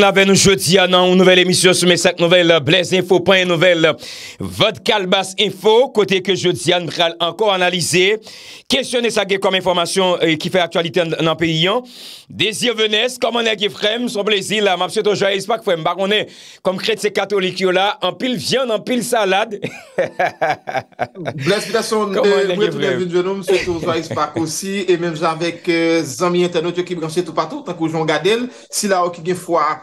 laven nou jodi an an ou nouvel emisyon sou mesak nouvel Blaise Info, pan nouvel Vodkal Bas Info, kote ke jodi an dral anko analize. Kestyon e sa ge kom informasyon ki fe aktualite nan pe yon. Dezi o venes, koman e ge frem sou Blaise il la, mamsi toujwa e ispak fwe mba konen kom kret se katolik yo la an pil vyan, an pil salad. Blaise, pita son mwen toujwa e videonou, mamsi toujwa e ispak osi, e mèm jan vek zanmi internet yo ki bransye tou patou, tankou jonga del, si la ok gen fwa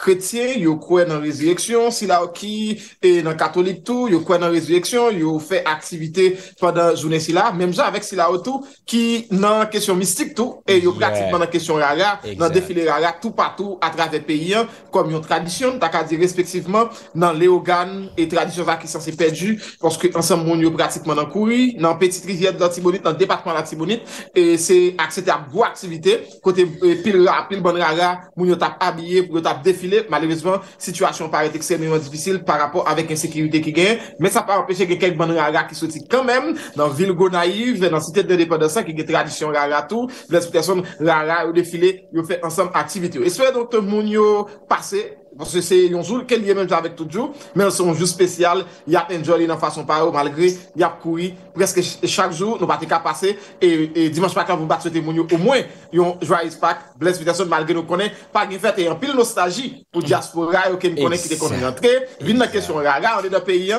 kretye, yo kwen nan rezileksyon sila o ki nan katolik tou yo kwen nan rezileksyon, yo fe aktivite pandan jounen sila, mem jan avek sila o tou, ki nan kesyon mistik tou, e yo pratikman nan kesyon rara nan defile rara tou patou atrave peyen, kom yon tradisyon tak a di respektiveman, nan leogan e tradisyon va ki san se pedu pwoske ansam moun yo pratikman nan koui nan peti trijet nan tibonit, nan depatman nan tibonit e se akse te ap vou aktivite euh, kote pil bon rara moun yo tap abye, moun yo tap defile Malavisement, situasyon parete ekstremement Difisil par rapport avek ensekirite ki gen Me sa pa apeshe ke kek ban rara ki soti Kanmem, nan vil go naiv Nan sitet de depo de sa ki ge tradisyon rara Tou, jespe tasyon rara ou defile Yo fe ansam aktivite yo Espe do te moun yo pase Se se yon joul, ke liye men javek tout jou Men son jou spesyal, ya enjoli nan fasyon Paro malgri, ya koui preske chak zou, nou batin ka pase e dimanche pa kan vou bat sou temounyo ou mwen yon Joaiz Pak, Blaise Peterson mal gen nou konen, pa gen fet e yon pil nostalji pou diaspora yo ke m konen ki te konen yon tre vin nan kesyon rara, ane da peyi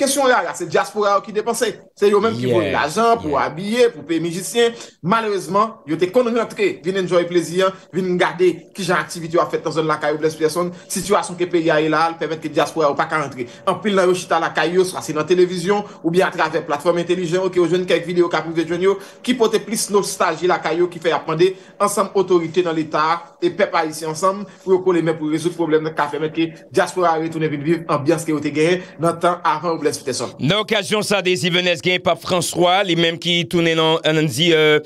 kesyon rara, se diaspora yo ki depanse se yo menm ki voun lajan pou abye, pou pey mijisyen malreseman, yo te konen yon tre vin enjoi pleziyan, vin ngade ki jan aktiviti yo a fet tan zon lakay yo Blaise Peterson situasyon ke peyi a ilal, pe ven ke diaspora yo pa kan rentre, an pil nan rechita lakay yo sa si nan televizyon, ou bien atrave platforme intelijen ou ki ou jen kek vide ou kapil ve jen yo ki pote plis nou stajil akay yo ki fey apande ansam otorite nan l'Etat e pepa isi ansam pou yo kon le men pou rezout problem nan kafe men ki diaspo a re toune bilbiv ambyas ke ou te gen nan tan a ran ou bles pite son. Nan okajyon sa desi venes gen pa François li men ki toune nan an di euh,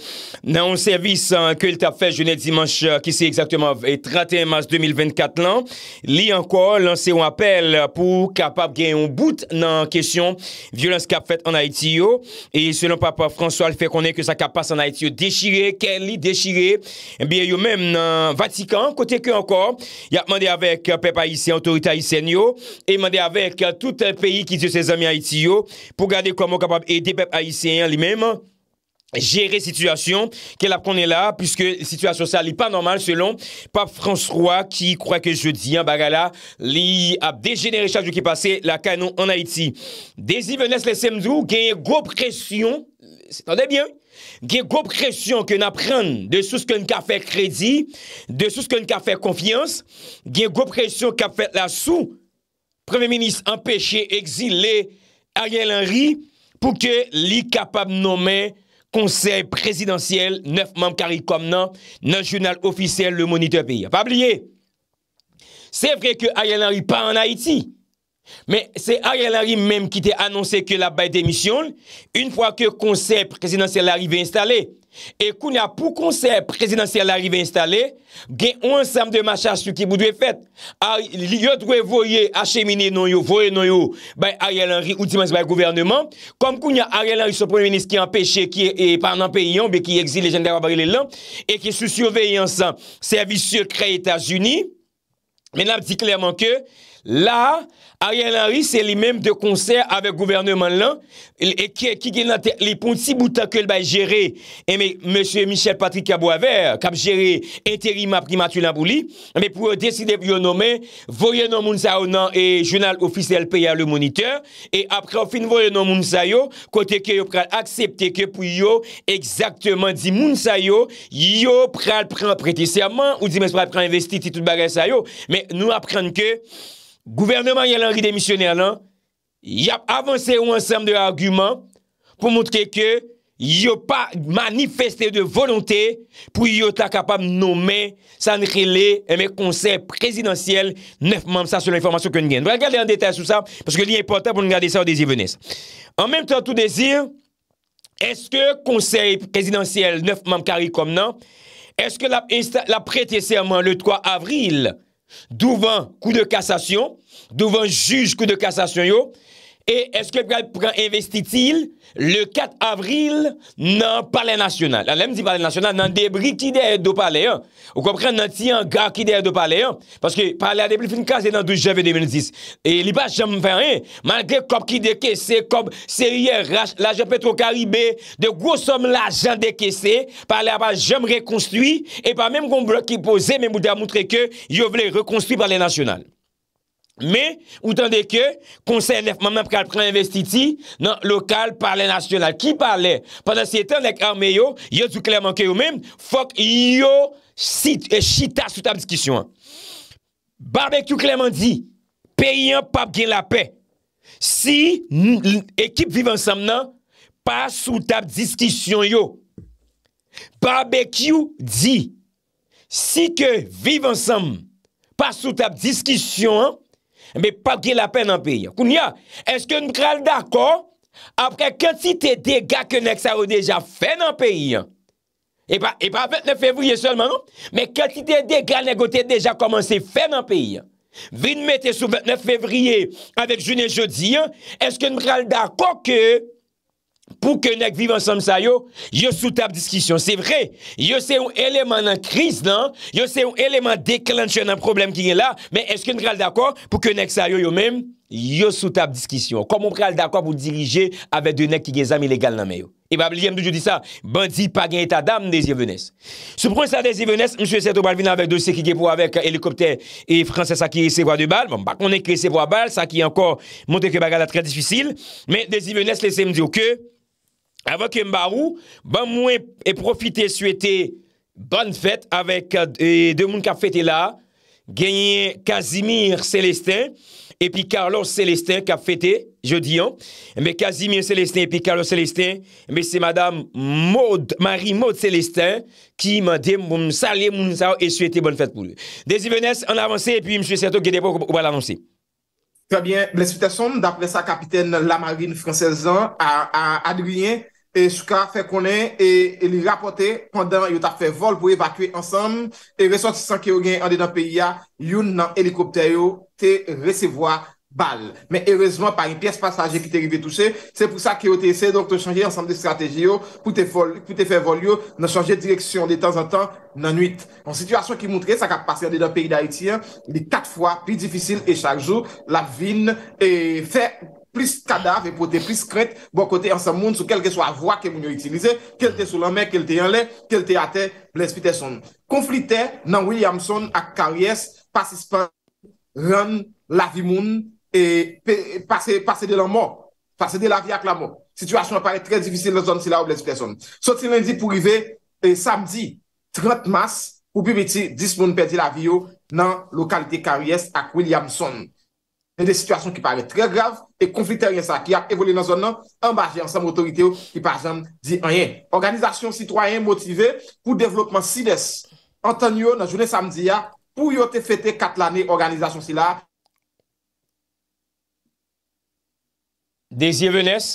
nan an servis an euh, ke il tap fè jenè dimanche euh, ki se exactement 31 mars 2024 lan li an ko lanse ou apel pou kapap gen ou bout nan kèsyon violens kap fèt an Aitiyo Et selon papa François, le fait qu'on est que sa capasse en Haïti yo déchirer, qu'elle y déchirer, et eh bien yo même Vatican, côté que encore, y a mandé avec pepe Haïtien, autorité Haïtienne yo, et mandé avec tout un pays qui dit ses amis Haïtien yo, pou garder qu'on est capable de aider pepe Haïtien yo li même. Gere sitwasyon ke la prone la Piske sitwasyon sa li pa normal Selon pa François Ki kwa ke je di an bagala Li ap degenere chadou ki pase La kano an Haiti Dezi venes le semdou genye gwo presyon Se tande bien Genye gwo presyon ke na pran De sou skon ka fe kredi De sou skon ka fe konfians Genye gwo presyon ka fe la sou Premi menis empèche exil Le Ariel Henry Pou ke li kapab nomen konsep prezidentiyel, 9 membe karikom non, nan, nan jurnal ofisyel, le moniteur peyi. A pa pliye. Se vre ke ayan ari pa an Haiti. Mè, se Ariel Henry mèm ki te anonsè ke la baye demisyon, un fwa ke konsey prezidansyèl l'arivè installè, e kounya pou konsey prezidansyèl l'arivè installè, gen ou ansam de machas sou ki boudwe fèt. A, li yot wè voye, achemine nou yo, voye nou yo, baye Ariel Henry, ou dimans baye gouvernement, kom kounya Ariel Henry sou pounen menis ki empèche, ki e pan empè yon, be ki exil le jende a barilè lan, e ki sou surveyansan servisye kre Etats-Unis, menam di klerman ke, la, Ariel Henry, se li menm de konser avek gouvernement lan, li pon si boutan ke l bay jere eme M. Michel-Patrick Kabouaver, kab jere enterima primatulambouli, pou deside vyo nomen Voyenon Mounzayonan e jounal ofisel payal le moniteur, e apre vyo nom Mounzayon, kote ke yo pral aksepte ke pou yo exaktman di Mounzayon, yo pral pran priti. Se a man, ou di menm pral pran investiti tout bagay sa yo, me nou apren ke Gouvernement yal anri demisyoner lan, y ap avanse ou ansem de argument pou moutre ke yo pa manifeste de volonté pou yo ta kapab nomen eh san kile konsel prezidentiel neuf mam sa selon informasyon kon gen. Vra gade an detay sou sa, porske li importan pou nou gade sa ou dezi venes. An menm tan tou dezi, eske konsel prezidentiel neuf mam kari kom nan, eske la prete seman le 3 avril Douvan kou de kassasyon Douvan juj kou de kassasyon yo E eske pre investitil, le 4 avril, nan pale nasyonal. Nan lem di pale nasyonal, nan debri ki de e do pale an. Ou kompre nan ti an ga ki de e do pale an. Paske pale a debri fin kaze nan 12 javè 2010. E li pa jem fè an, manke kop ki de kese, kop seriè rach, la jen petro karibè, de gosom la jen de kese, pale a pa jem rekonslui. E pa menm kon blok ki pose menm ou de a moutre ke yo vle rekonslui pale nasyonal. Me, ou tan de ke, konseye defmanman pral pran investiti nan lokal parle nasyonal. Ki parle? Panan si etan dek arme yo, yo du kleman ke yo men, fok yo sita sou tab diskisyon an. Barbekyou kleman di, peyen pap gen la pe. Si ekip vive ansam nan, pa sou tab diskisyon yo. Barbekyou di, si ke vive ansam, pa sou tab diskisyon an, Mbe pagye la pen nan peyi. Kounia, eske nou kral da ko apre kanti te dega ke nek sa ou deja fen nan peyi? E pa apet 9 fevriye solman, non? Mbe kanti te dega nek ou te deja komanse fen nan peyi? Vinmete sou 29 fevriye avek jounen jodi, eske nou kral da ko ke Pou ke nek vive ansam sa yo, yo sou tab diskisyon. Se vre, yo se yon eleman nan kriz nan, yo se yon eleman deklanche nan problem ki gen la, men eske n kral d'akwa pou ke nek sa yo yo men, yo sou tab diskisyon. Komon kral d'akwa pou dirije ave de nek ki gen zam ilegal nan men yo. E bab liye mdoujou di sa, bandi pagyen etadam, desye venez. Se pronsa desye venez, mswe se to bal vina avek dosye ki gen pou avek helikopter e franse sa ki ese vwa de bal, mbak, mbak, mbak, mbak, mbak, mbak, mbak, mbak, mbak, mbak, mbak, mbak, mbak, avan ke mba rou, ban mwen e profite sou ete ban fete avek euh, de moun ka fete la, genye Kazimir Celestin epi Carlos Celestin ka fete, je di an, mwen Kazimir Celestin epi Carlos Celestin, mwen se madame Maud, Marie Maud Celestin ki mwen de moun salye moun sa ou ete sou ete ban fete pou lè. Desi vènes, an avansè, epi mwen se sèto gède pou wè l'anonsè. Très bien, blesfite son, d'apre sa kapitèn Lamarine Fransezan, adouyen e sou ka fe konen e, e li rapote pandan yo ta fe vol pou evakwe ansam, e reswantisan ki yo gen an de dan peyi ya, yon nan helikopter yo te resevoa bal. Men eroizman par yon piyes pasaje ki te rive touche, se pou sa ki yo te ese, donk te chanje ansam de strateji yo, pou te fe vol yo, nan chanje direksyon de tan an tan nan 8. An sitwasyon ki moutre, sa ka pase an de dan peyi da iti, li kat fwa pi difisil e chak jou, la vin e fe konen, plis kadaf e pote plis kret bo kote an sa moun sou kelke sou avwa ke moun yo itilize, kelte sou lanme, kelte yan le, kelte ate bles pite son. Konflite nan Williamson ak Kariyes pasispa ran la vi moun e pase de la mou. Pase de la vi ak la mou. Sityasyon apare trez difisil le zon si la ou bles pite son. Sot si lendi pou rive, e samdi, 30 mas, ou pi beti, dis moun perdi la vi yo nan lokalite Kariyes ak Williamson. Nè non? de situasyon ki pare trè grave e konflikter yon sa ki ap evolè nan zon nan, ambajè ansam otorite ou ki parjèm di enyen. Organizasyon Citoyen Motive pou devlopman SIDES. Antan yo nan jounè samdi ya pou yo te fète kat l'anè organizasyon si la. Desyevenes,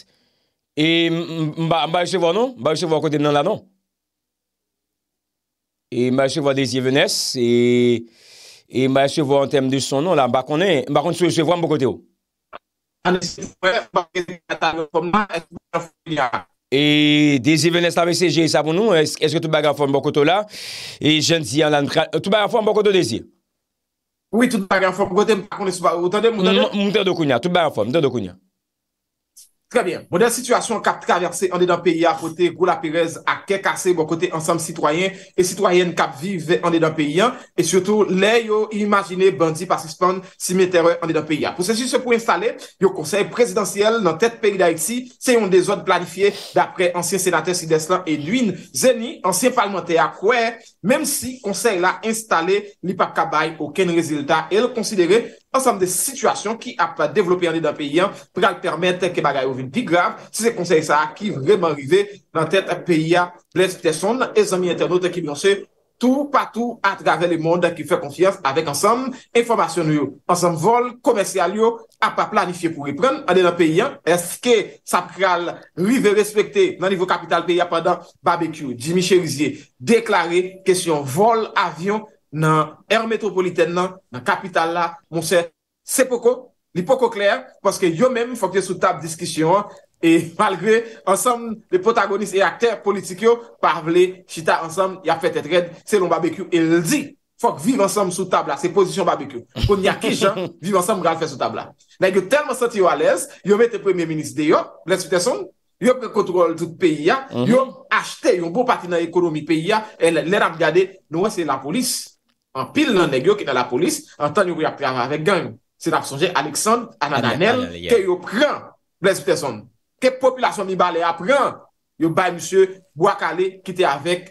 mba yon se vwa nou, mba yon se vwa kote mnan la nou. Mba yon se vwa desyevenes, mba yon se vwa kote mnan la nou. E mba yasevwa an tem de son nou la, mba konen, mba konen sevwa mbo kote ou. An esi fwe, mba konen sevwa mbo kote ou. E dezi venen sa veseje, sa pou nou, eske tout bagan fwem mbo kote ou la, e jen diyan lan, euh, tout bagan fwem mbo kote ou dezi. Ou e tout bagan fwem mbo kote ou, mbo kote ou? Mbo kote ou, tout bagan fwem, mbo kote ou. Très bien, modèle bon, situation qu'a traversé en dedans PIA, cote Goula Pérez a kekase bon kote ensemble citoyen et citoyenne qu'a vive en dedans PIA, et surtout lè yo imagine bandi pasispande si méterre en dedans PIA. Pour ceci, ce pou installé, yo conseil présidentiel nan tète pays d'Haïti, se yon des autres planifiés d'après ancien sénateur Sideslan et l'UINZENI, ancien parlementaire, kouè, même si conseil l'a installé, n'y pa kabaye aucun résultat et le considéré, ansanm de sitwasyon ki ap pa devlopi ane dan peyi an, pral permette ke bagay ovin di grav, se se konsey sa a ki vreman rive nan tet peyi an, bles pteson, e zami internet ki blanse tou patou atrave le monde ki fe konfiyans avek ansanm informasyon yo, ansanm vol, komensyal yo, ap pa planifiye pou ripren, ane dan peyi an, eske sa pral rive respekte nan nivou kapital peyi ap ane dan barbecue, jimi chelizye, deklare kesyon vol avyon, nan er metropoliten nan, nan kapital la, monser, se poko, li poko kler, paske yo men fok de sou tab diskisyon, e malgre, ansam, le potagonist e akter politik yo, par vle, chita ansam, ya fete tred, se lon babekyo, el di, fok viv ansam sou tab la, se posisyon babekyo, kon ya ki jan, viv ansam ral fese sou tab la. Na yo telman soti yo ales, yo met te premye minis de yo, blen sute son, yo prekotrol tout peyi ya, mhm. yo achte yon bou pati nan ekonomi peyi ya, e lera m gade, nou w an pil nan negyo ki nan la polis, an tan yu vwe apreman avek gang. Se nap sonje Aleksand, Anad Anel, ke yo pren Blesbiteson. Ke populasyon mi ba le apren, yo bay msye Gwakale, ki te avek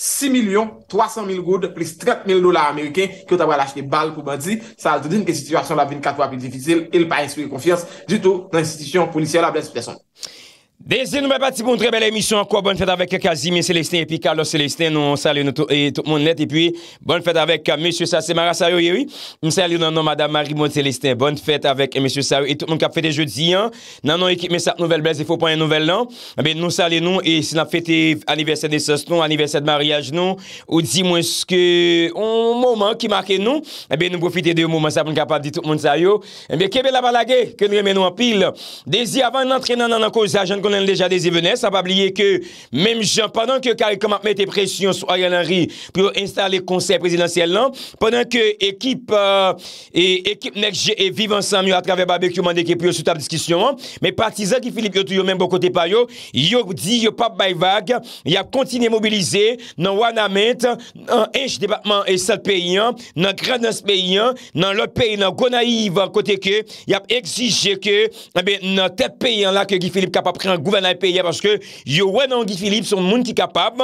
6.300.000 goud, plis 30.000 dolar Ameriken, ki yo tabwa lache de bal pou bandi. Sa al te din ke situasyon la vin katwa pi difisil, il pa yon sou yon konfiyans, di tou nan institisyon polisyon la Blesbiteson. Desi nou mwen pati pou moun trebele emisyon an kwa bon fèt avèk Kazimie Celestin epi Carlos Celestin nou salè nou tout moun let epi bon fèt avèk M. Sassé Marasayou nou salè nou nan nan M. Marie Montelestin bon fèt avèk M. Sassé Marasayou et tout moun kap fète jeudi nan nou ekip mè sat nouvel eh blèz nou salè nou aniversè de sas nou, aniversè de mariage nou ou di mwen skè ou moun man ki makè nou eh nou profite de ou moun man sap moun kap ap di tout moun Sassé kebe la balagè, kèn remè nou apil desi avèk nan trè nan nan kòzè a nan leja dese vene, sa pa bliye ke mem jan, padan ke karikom ap mette presyon sou ayan anri, pou euh, yo insta le konsey presidansiyel nan, padan ke ekip, ekip nekje e vive ansam yo atrave babek yo mande ke pou yo sou tab diskisyon an, me partizan ki Filip yo tou yo men bo kote pa yo, yo di yo pap bay vag, yo ap kontine mobilize, nan wana ment nan enj debatman esat peyi an nan granans peyi an nan lot peyi nan go naiv an kote ke yo ap exije ke eh nan tet peyi an la ke ki Filip ka pa pre an gouvenan peye vache yo wè nan Guy Philips son moun ki kapab,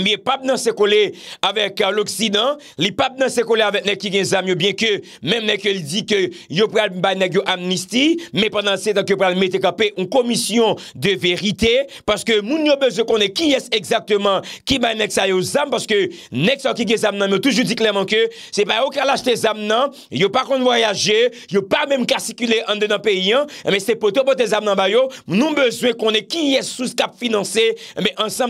mi e pap nan sekole avèk euh, l'Oksidan, li pap nan sekole avèk nek ki gen zam, yo bie ke, menm nek ke li di ke, yo pral mba nek yo amnisti, menm pandan se, dan ke pral mbe te kapè, un komisyon de verite, paske moun yo bezwe konè, ki yes exaktman, ki mba nek sa yo zam, paske nek sa ki gen zam nan, yo toujou di klaman ke, se pa yo kalaj te zam nan, yo pa kon voyaje, yo pa menm kaskikile an denan peyi an, menm se poto poten zam nan bayo, moun nou bezwe konè, ki yes sou skap finanse, menm ans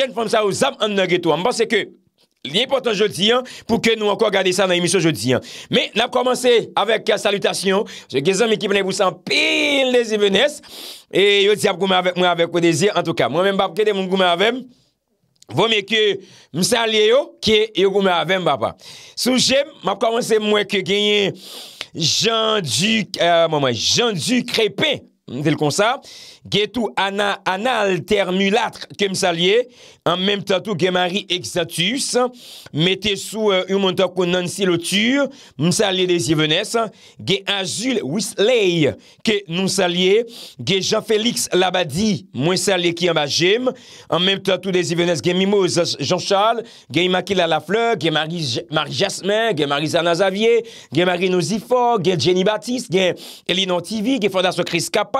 Jende fòm sa ou zam an nage to. Mpense ke liye poton jodi an pou ke nou an kwa gade sa nan emisyon jodi an. Me nap komanse avek salutation. Se gezen me ki mwen e vousan pil lezi mwenes. E yo tia pou kome avek mwen avek kwe dese. En tou ka mwen mbap kede mwen kome avem. Vome ke msa liye yo ke yo kome avem bapa. Sou jem map komanse mwen ke genye jandu krepe. Euh, del konsa, ge tou Ana Altermulatr ke msalye an mem tatou ge Marie Exatus, metesou euh, yon montakou nan silotur msalye de zivenes ge Azul Wisley ke msalye, ge Jean-Félix Labadie, mwen salye ki an ba jem an mem tatou de zivenes ge Mimouze Jean-Charles, ge Imakila Lafleur, ge Marie Jasmin ge Marizana Xavier, ge Marie Nozifor, ge Jenny Baptiste, ge Elinon TV, ge Fondation Chris Kappa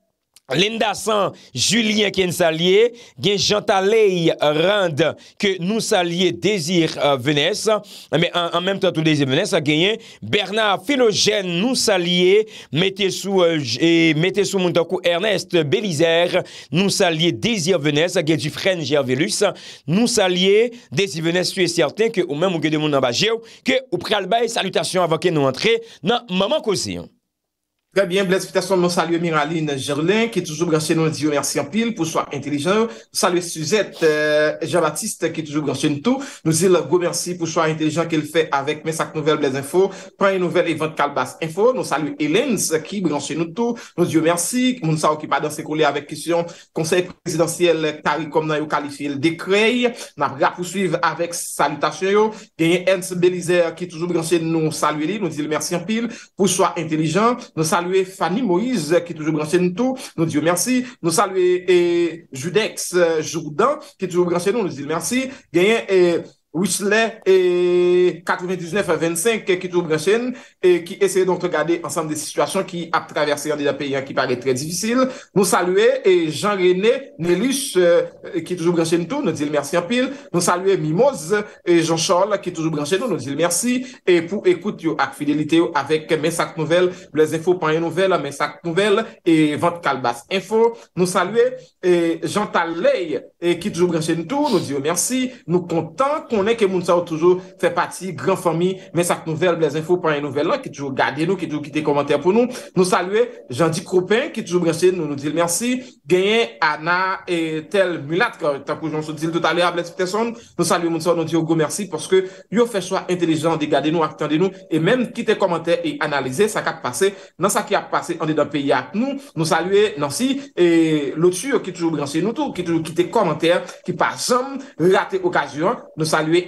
Linda San, Julien Ken Salie, gen Jantalei Rand, ke Nou Salie, Dezir euh, Venez, en menm tan tou Dezir Venez, gen Bernard Filogen, Nou Salie, Metesou euh, Muntankou, Ernest Belizer, Nou Salie, Dezir Venez, gen Dufren Gervilus, Nou Salie, Dezir Venez, tu es certain ke ou menm ou gen demoun nan Bajew, ke ou pral baye salutasyon avan ken nou antre nan maman kozyon. Prebyen, blèz fitason, nou salye Miraline Gerlin, ki toujou bransye nou, diyo mersi anpil, pou chwa intelijen yo. Salye Suzette euh, Jean-Baptiste, ki toujou bransye nou tou. Nou zile, pou mersi, pou chwa intelijen, ki l fè avèk mesak nouvel, blèz info. Preny nouvel, event Kalbaz Info. Nou salye Helens, ki bransye nou tou. Nou zile mersi, moun sa okipa dan se koule avèk kisyon, konsey presidansyel tarikom nan yo kalifiye l dekreye. Nou apra pou suiv avèk salutasyon yo. Genye Hans Belizer, ki toujou bransye nou, salye Salve Fanny Moïse, ki toujou gransen nou tou, nou diyo mersi. Nou salve eh, Judex euh, Jourdan, ki toujou gransen nou, nou diyo mersi. Wichlet et 99-25 qui toujours branché et qui essaie donc de regarder ensemble des situations qui a traversé des pays hein, qui paraît très difficile. Nous saluer et Jean-René Neluche euh, qui est toujours branché nous, nous dit merci en pile. Nous saluer Mimose et Jean-Charles qui toujours branché nous, nous dit merci et pour écouter avec fidélité avec mes sacs nouvelles, les infos les nouvelles, mes sacs nouvelles et vente calbas info. Nous saluer et Jean Talley et qui est toujours branché nous, nous dit merci. Nous content qu'on ne ke moun sa ou toujou fè pati, gran fami, men sa nouvel, blèz info, panye nouvel la, ki toujou gade nou, ki toujou kite komentèr pou nou, nou salue, jan di kropen, ki toujou brechè, nou nou dil mersi, genye ana, etel, mulat, tanpou jan sou dil tout alè, ablet spè son, nou salue moun sa ou nou dil go mersi, porske yo fè chwa intelijan, de gade nou, akten de nou, e men kite komentèr, e analize sa kak pase, nan sa ki ap pase, an de da peyi ak nou, nou salue, nan si, e loutu, ki toujou brechè nou tou, ki toujou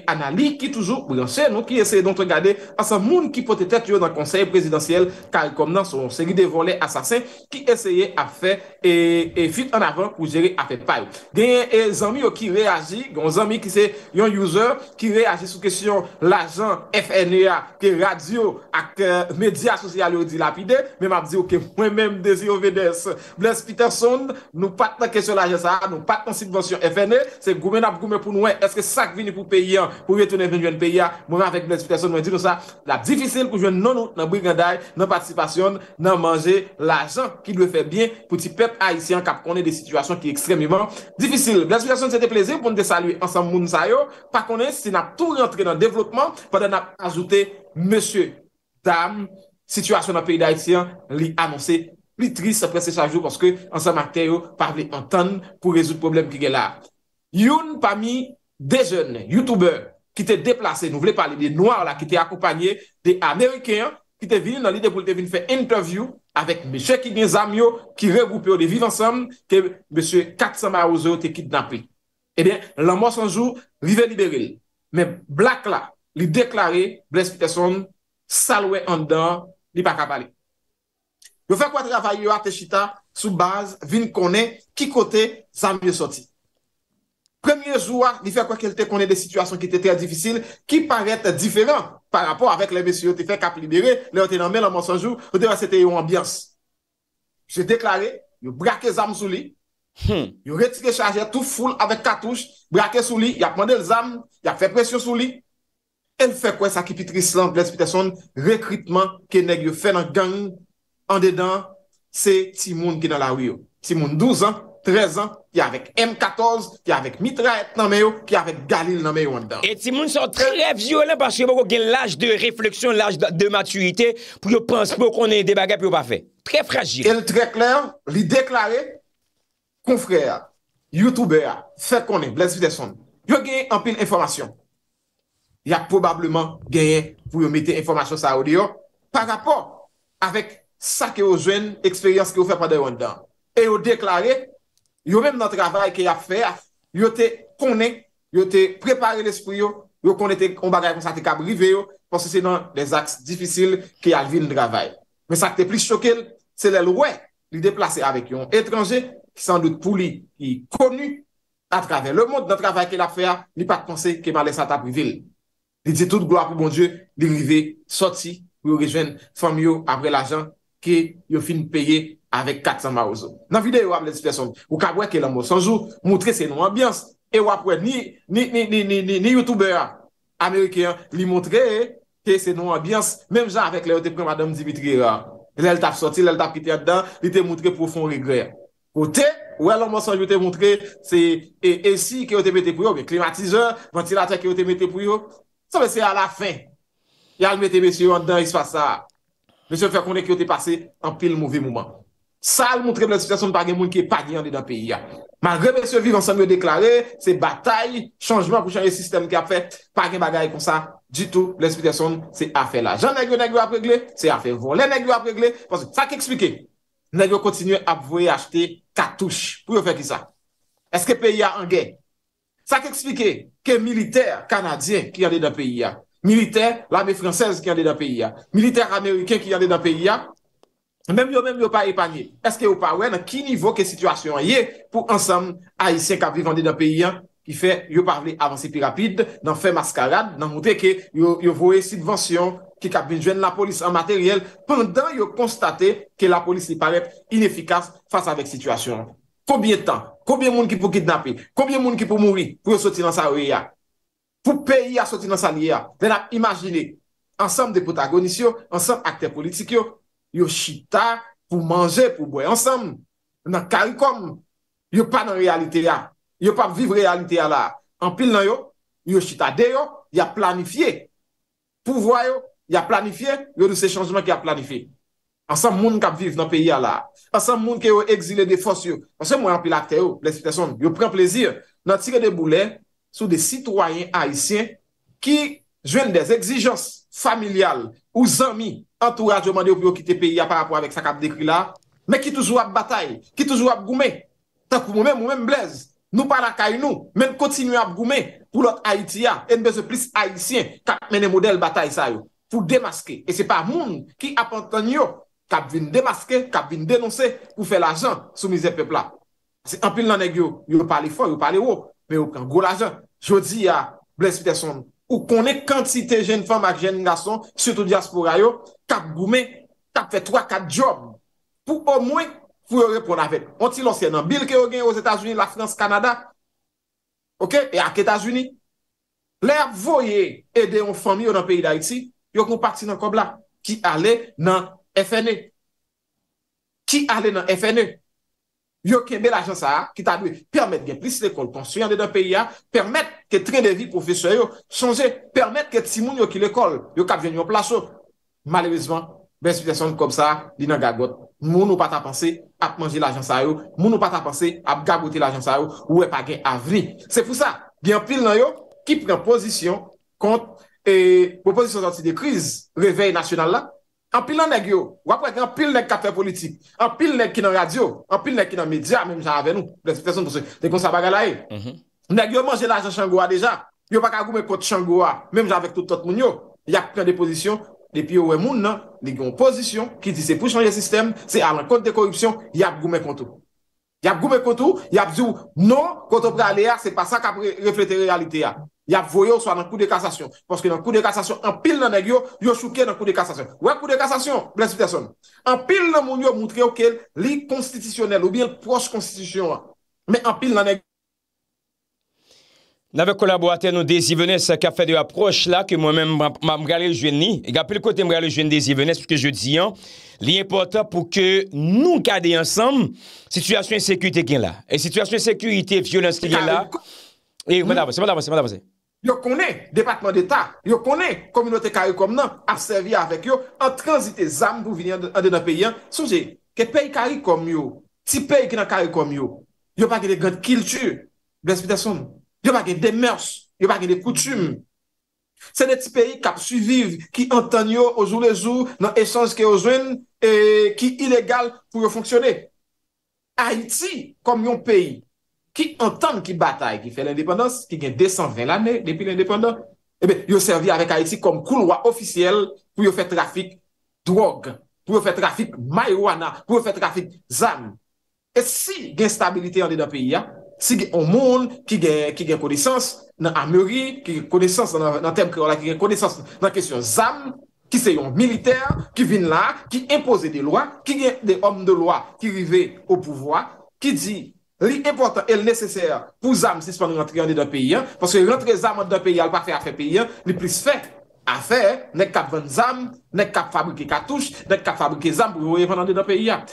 Analy, ki toujou blanche, nou ki eseye don tre gade asan moun ki pote tete yo nan konsey presidansyel, kal kom nan son euh, seri devon e euh, le asasen, ki eseye a fe, e fit an avan pou jere a fe pal. Genyen, e zami yo ki reaji, genyen zami ki se yon user, ki reaji sou kesyon lajan FNEA ke radio ak media sosyal yo di lapide, men map di yo ke mwen menm dezi yo vedes. Blaise Peterson, nou pat nan kesyon lajan sa, nou pat nan sitbansyon FNEA, se goumen ap goumen pou nou, eske sak vini pou peyi Yon pou yon toune ven yon peya, mouman avèk blansifikasyon mwen dirou sa, la difisil pou jwen non nou nan bou yon ganday, nan patisipasyon, nan manje la jan ki dwe fè bie pou ti pep Aisyan kap konen de sitwasyon ki ekstremiment difisil. Blansifikasyon se te pleze pou nou de saluye ansam moun sayo, pak konen se nap tou rentre nan devlopman, padan nap ajoute M. Dam, sitwasyon nan peyi d'Aisyan li anonsè li tris apre se sajou konske ansam akteyo pav li antan pou rezout problem ki gè la. Yon pami... De jen, youtuber, ki te deplase, nou vle pale, de noir la, ki te akopanye, de Amerikeyan, ki te vin nan li depolite, vin fe interview avèk mèche ki gen zamyo, ki regroupe ou de viv ansam, ke mèche katsama ouze ou te kidnapé. Ebyen, lan mòs anjou, vive liberil. Men blak la, li deklare, bles fiteson, salwe andan, li pakabali. Yo fèk wèk wèk travay yo a te chita, soubaz, vin konè ki kote zamyo soti. Premye jouwa, ni fe kwa kelte konen de situasyon ki te tre difisil, ki parete diferent par rapport avèk le mèsyo te fe kap libere, le ote nan mè nan monsanjou, ote wè se te yo ambyans. Je deklare, yo brake zam sou li, yo hmm. retire charge tout foule avèk katouche, brake sou li, ya pwande l'zam, ya fe presyon sou li. El fe kwa sa ki pitris lan, ples pwete son rekritman ke neg yo fe nan gang an dedan se ti moun ki nan la wiyo. Ti moun 12 an. 13 an, ki avèk M14, ki avèk Mitraet nanmè yo, ki avèk Galil nanmè yo an dan. Et si moun sò trè vio lè, pache pou kò gen l'aj de refleksyon, l'aj de maturite, pou yo ponspò konè yon debagè pou yo pa fè. Trè fragil. El trè klè, li deklare konfrè, youtuber, fè konè, yo gen yon pil informasyon. Ya probableman gen pou yo metè informasyon sa audio par rapport avèk sa ki yo jwen, eksperyans ki yo fè pandè yo an dan. E yo deklare Yo mèm nan travay ki ap fè, yo te konè, yo te prepare l'espri yo, yo konè te kon bagay kon sa te kabrive yo, pon se se nan des aks difisil ki alvin travay. Men sa te pli chokèl, se lèl wè, li deplase avèk yon etranjè, ki san dout pou li yi konu atravè. Le moun nan travay ki ap fè, li pat konsey ki malè sa ta privil. Li di tout glo ap pou bon djè, li rive soti pou yo rejwen fòm yo apre la jan ki yo fin peye avèk katsan marouzo. Nan vide yo ap lè dispesyon. Ou kab wè kè lè monsanjou, moutre se nou ambyans. E wè ap wè ni, ni, ni, ni, ni, ni, ni youtuber, Amerikè, li moutre, kè se nou ambyans, mèm jan avèk lè yo te prèm Madame Dimitri, lè lè tap soti, lè lè tap piti adan, li te moutre profond regret. Ou tè, wè lè monsanjou te moutre, se, e, e si, kè yo te mette pou yo, kè klimatize, ventilatè kè yo te mette pou yo, Sal moun treb l'inspirasyon pa gen moun ki pa gen yande da peyi ya. Malre mè sè vivan sa mè deklarè, se batay, chanjman pou chanye sistem ki ap fèt, pa gen bagay kon sa, di tou l'inspirasyon se a fè la. Jan negre negre ap regle, se a fè volè negre ap regle, pòsè, sa ki eksplike, negre kontinye ap vwe achte katouche. Pou yo fè ki sa? Eske peyi ya an gen? Sa ki eksplike, ke militer kanadyen ki yande da peyi ya? Militer l'ame fransez ki yande da peyi ya? Militer ameryken ki yande da peyi ya? Mèm yo mèm yo pa epanye, eske yo pa wè nan ki nivou ke situasyon yè pou ansam Aïsien kap vivande nan peyi an ki fè yo pa avansi pi rapide, nan fè maskarad, nan moutè ke yo vowe sidvansyon ki kap binjwen la polis an materyel pendan yo konstate ke la polis li parep inefikas fasa vek situasyon an. Koubyen tan, koubyen moun ki pou kidnape, koubyen moun ki pou mouri pou yo soti nan sa ouye a. Pou peyi a soti nan sa ouye a, vè la imagine, ansam depot agonisyon, ansam akter politikyo, Yo chita pou manje, pou boy ansam. Nan karikom, yo pa nan realite ya. Yo pa viv realite ya la. Anpil nan yo, yo chita de yo, yo planifiye. Pou voy yo, yo planifiye, yo di se chanjman ki yo planifiye. Ansam moun kap viv nan peyi ya la. Ansam moun ki yo exile de fos yo. Ansam moun anpil akte yo, lespite son. Yo pren plezir nan tire de boule sou de sitwayen haisyen ki jwen des exijons familial ou zami entourajman yo vyo ki te peyi ya par rapport avèk sa kap dekri la, mè ki toujou ap batay, ki toujou ap goumè, takou mou mè mou mè mblez, nou par akay nou, mè nkoti nou ap goumè, pou lòt Haitia, en bezè plis Haitien, kap mè ne model batay sa yo, pou demaske, e se pa moun ki apantan yo, kap vin demaske, kap vin denonse, pou fè la jan sou mizè pepla. Se anpil nanèk yo, yo pali fò, yo pali wò, mè yo kan gò la jan, jodi ya, mblez pite son nou, Ou konè kantite jen fèm ak jen nga son, sütou diaspora yo, tap goumè, tap fè 3-4 job pou o mwen pou yo repon avè. On ti lansè nan bil kè yo gen yo zétas jouni la Frans Kanada, ok, e ak etas jouni. Lè ap voyè edè yon fèm yo nan peyi da iti, yo kompati nan kob la, ki ale nan FNE. Ki ale nan FNE. Yo kembe la jansara ki tabwe, permet gen plis l'ekol, ponsuyande dan peyi ya, permet ke tren de vi profesyon yo, sonje, permet ke timoun yo ki l'ekol, yo kap jen yo plas yo. Malewizman, ben situasyon kopsa, di nan gagote, moun ou pata panse ap manje la jansara yo, moun ou pata panse ap gagote la jansara yo, ou e pa gen avri. Se pou sa, gen plil nan yo, ki pren posisyon kont, e, proposisyon anti de kriz, revei nasyonal la, An pil nan negyo, wap wèk an pil neg kafe politik, an pil neg ki nan radyo, an pil neg ki nan media, mèm jan avè nou, pwè se pè son pwè se dekoun sa bagè la e. Negyo manjè la jan chan gwa dejan, yo baka goume kont chan gwa, mèm jan avè toutot moun yo, yak pren de pozisyon, de pi yo wè moun nan, deyon pozisyon, ki di se pou chanje sistem, se alen kont de korupsyon, yap goume kont ou. Yap goume kont ou, yap zi ou, non, kont ou pre alè ya, se pa sa ka pou reflete realite ya. ya voyo sa nan kou de kasasyon kouske nan kou de kasasyon, an pil nan egyo yo souke nan kou de kasasyon, wè kou de kasasyon blensi tason, an pil nan mounyo mounche okèl, li konstitisyonel ou bièl proche konstitisyon an men an pil nan egyo Navek kolaboratè nou Dezi Venès ka fè de wè aproch la mwen mè mè mme galejwen ni e gapèl kote mme galejwen Dezi Venès li importè pou ke nou kade yansam sityasyon sekurite gen la e sityasyon sekurite violensi gen la e mwen avansè, mwen avansè Yo konè, depatman d'Etat, yo konè, kominote kari kom nan, ap servi avèk yo, an tranzi te zam pou vini an de nan peyi an. Souje, ke peyi kari kom yo, ti peyi ki nan kari kom yo, yo pa gen de gen de kiltu, blesmite son, yo pa gen de mers, yo pa gen de koutum. Se ne ti peyi kap suiviv ki an tan yo ozou lezou nan esans ki ozoun ki ilegal pou yo fonksyonè. Haiti kom yon peyi. ki entan ki batay ki fè l'indépendance, ki gen 220 l'année depil l'indépendance, ebe, eh yo servi avèk Haïti kom kouloa ofisyel pou yo fè trafik drog, pou yo fè trafik maywana, pou yo fè trafik zam. E si gen stabilite an de nan peyi ya, si gen on moun, ki gen koneysans nan Améry, ki gen koneysans nan tem kreola, ki gen koneysans nan kèsyon zam, ki se yon militer, ki vin la, ki impose de lwa, ki gen de om de lwa, ki rive au pouvoi, ki di li epotan el neseser pou zam, se sepan nou rentre an de dan peyi an, paske rentre zam an de dan peyi an, al pa fe a fe peyi an, li plis fe a fe, nek kap ven zam, nek kap fabrike katouche, nek kap fabrike zam, pou yon evan an de dan peyi an.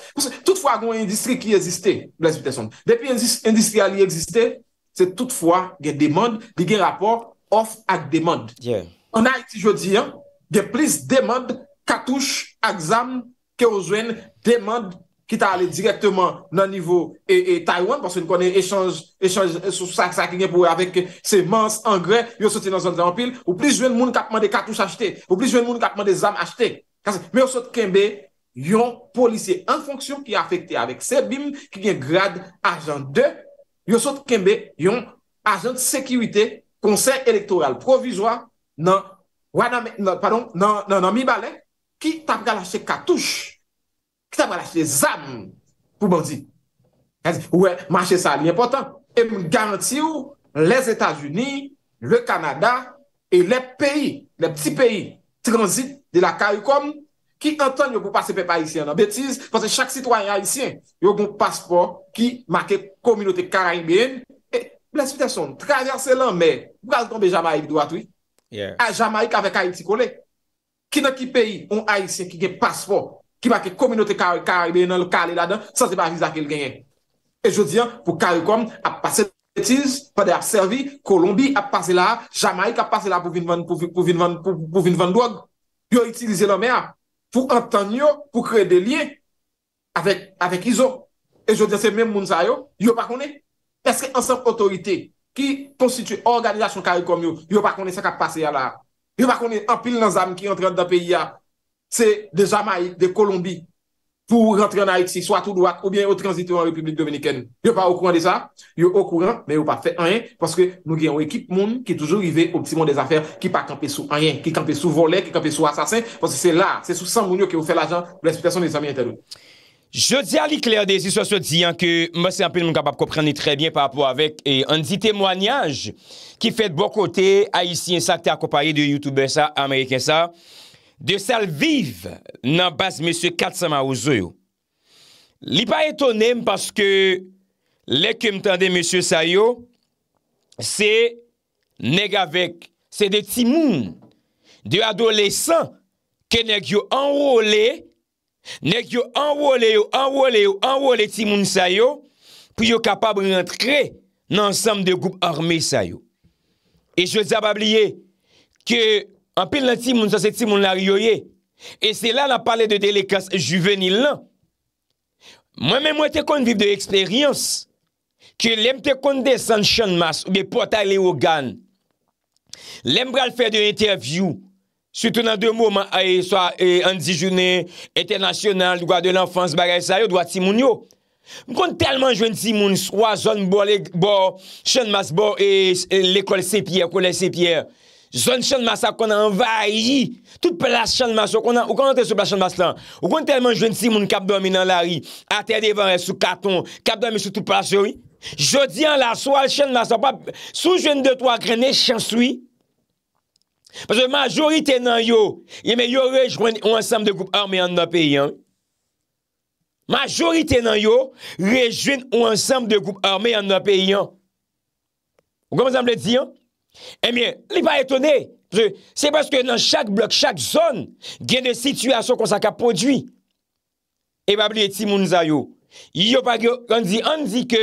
Toutfwa gwen yon distri ki esiste, blesbite son, depi yon distri al yon esiste, se toutfwa gen demande, gen rapport off ak demande. An a iti jodi an, gen plis demande katouche ak zam, ke ou zwen demande katouche. ki ta ale direktenman nan nivou e, e Taiwan, paswen konen echange, echange sou sak sak gen pou avek se mans, angre, yo soti nan zon zampil, ou plis jwen moun kapman de katouche achete, ou plis jwen moun kapman de zam achete, kase, me yo soti kembe, yon polisye, an fonksyon ki afekte avek se, bim, ki gen grade, ajan de, yo soti kembe, yon ajan de sekiwite, konsen elektoral, provizwa, nan, wana, nan, nan, nan, nan, nan mi bale, ki tap galache katouche, Ki ta va lache les am pou bandi. Ouè, manche sa, li important. E m garanti ou, les Etats-Unis, le Kanada, e le peyi, le pti peyi, transit de la Kaikom, ki anton yo pou pase pepe Haitien nan betiz, fwase chak sitwanyen Haitien, yo bon paspor ki makek kominote Karaymen, e blesmite son, traverse lan me, pou gazi ton be Jamaik do atwi, a Jamaik avek Haitikole, ki nan ki peyi, un Haitien ki gen paspor, ki maki kominote karibè nan l kalè la dan, san se pa vizakil genye. E jodian, pou karikom, ap pase petiz, pade ap servi, kolombi ap pase la, jamaik ap pase la pou vinvan, pou vinvan, pou vinvan doag. Yo itilize la mè a pou antan yo, pou kre de liye avek, avek izo. E jodian, se mè moun sa yo, yo pa kone peske ansan otorite ki konstituye organizasyon karikom yo, yo pa kone sa ka pase la. Yo pa kone apil nan zam ki entran da peyi ya Se de Zamaï, de Kolombi, pou rentre an Aïti, sou a tout douak, ou bien ou transite ou an Republik Dominikène. Yo pa ou kouan de sa, yo ou kouan, men yo pa fè an yè, paske nou gen ou ekip moun ki toujou yve optimon de zafèr ki pa kampe sou an yè, ki kampe sou volè, ki kampe sou asasèn, paske se la, se sou san moun yo ke ou fè la jan pou l'espectasyon de Zamaï interdoute. Je di a li kler de zisoua sou di, an ke mwen se an pe moun kapap koupren ni trè bien pa apou avèk, an di témoanyaj ki fè de bon kote Aïti de sal viv nan bas M. Katsama Ouzoyo. Li pa etonem paske le ke mtande M. Sayo, se neg avek, se de timoun, de adolesan ke neg yo anwole, neg yo anwole yo, anwole yo, anwole timoun Sayo, pou yo kapab rentre nan sam de goup arme Sayo. E je zababliye ke Anpil nan ti moun sa se ti moun nan riyoye. E se la nan pale de delekans juvenil nan. Mwen men mwen te kon viv de eksperyans. Ke lem te kon de san chanmas ou de potay le ogan. Lem bral fe de intervjou. Soutou nan de moun man ae eh, sa eh, an di jounen, etenasyonal, dwa de l'enfans, baray sa yo, dwa ti moun yo. Mwen kon telman jwen ti moun swa zon mbo le bo chanmas bo e l'ekol sepiyer, kolay sepiyer. zon chan masak kon anvayi, tout plas chan masak, ou kon ante sou plas chan masak lan, ou kon telman jwen si moun kapdomi nan lari, ate devan e sou katon, kapdomi sou tout plas chan, jodi an la sou al chan masak, sou jwen de to akrene chan sou, panse majorite nan yo, yeme yo rejwen ou ansam de koup armé an nan peyi an, majorite nan yo, rejwen ou ansam de koup armé an nan peyi an, ou kon ante le di an, E eh mye, li pa etone, se baske nan chak blok, chak zon, gen de situasyon kon sa ka podwi. E pa bli eti moun za yo. Yo pa gyo, an di ke,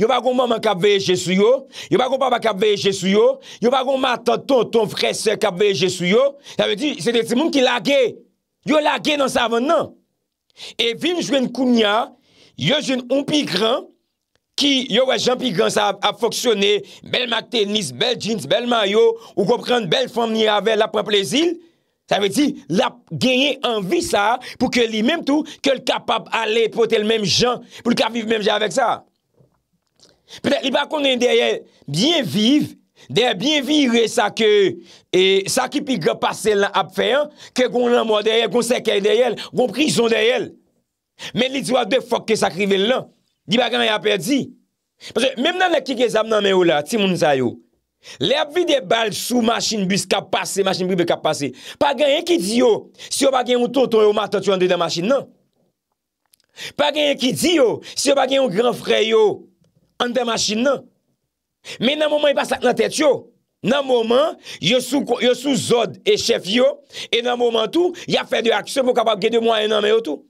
yo pa gyo maman kapeveye jesuyo, yo pa gyo papa kapeveye jesuyo, yo pa gyo maman ton, ton frese kapeveye jesuyo. Sa me di, se de eti moun ki lage, yo lage nan sa ven nan. E vin jwen kounya, yo jwen ompi gran. Ki yo wè jan pigran sa ap foksyone, bel matenis, bel jins, bel mayo, ou go pren bel fom ni avel la preplezil, sa ve ti la genye anvi sa pou ke li menm tou ke l kapap ale potel menm jan pou l ka viv menm jan avèk sa. Petè li bak konen deye bien viv, deye bien viv e sa ki pigran pase la ap fè an, ke kon nan mwa deye, kon seke deye, kon prizon deye. Men li diwa de fok ke sakriven la. Di pa gen yon apè di. Mèm nan lè ki ke zam nan mè yo la, ti moun zay yo. Lè apvi de bal sou masin bis kap pase, masin bis bis kap pase. Pa gen yon ki di yo, si yo pa gen yon tonton yo matan tu an dey dey masin nan. Pa gen yon ki di yo, si yo pa gen yon gran fre yo an dey masin nan. Mè nan mouman yon pasak nan tèt yo. Nan mouman, yon sou zod e chef yo. E nan mouman tou, yon fè de akse pou kapap gè de mouan yon nan mè yo tou.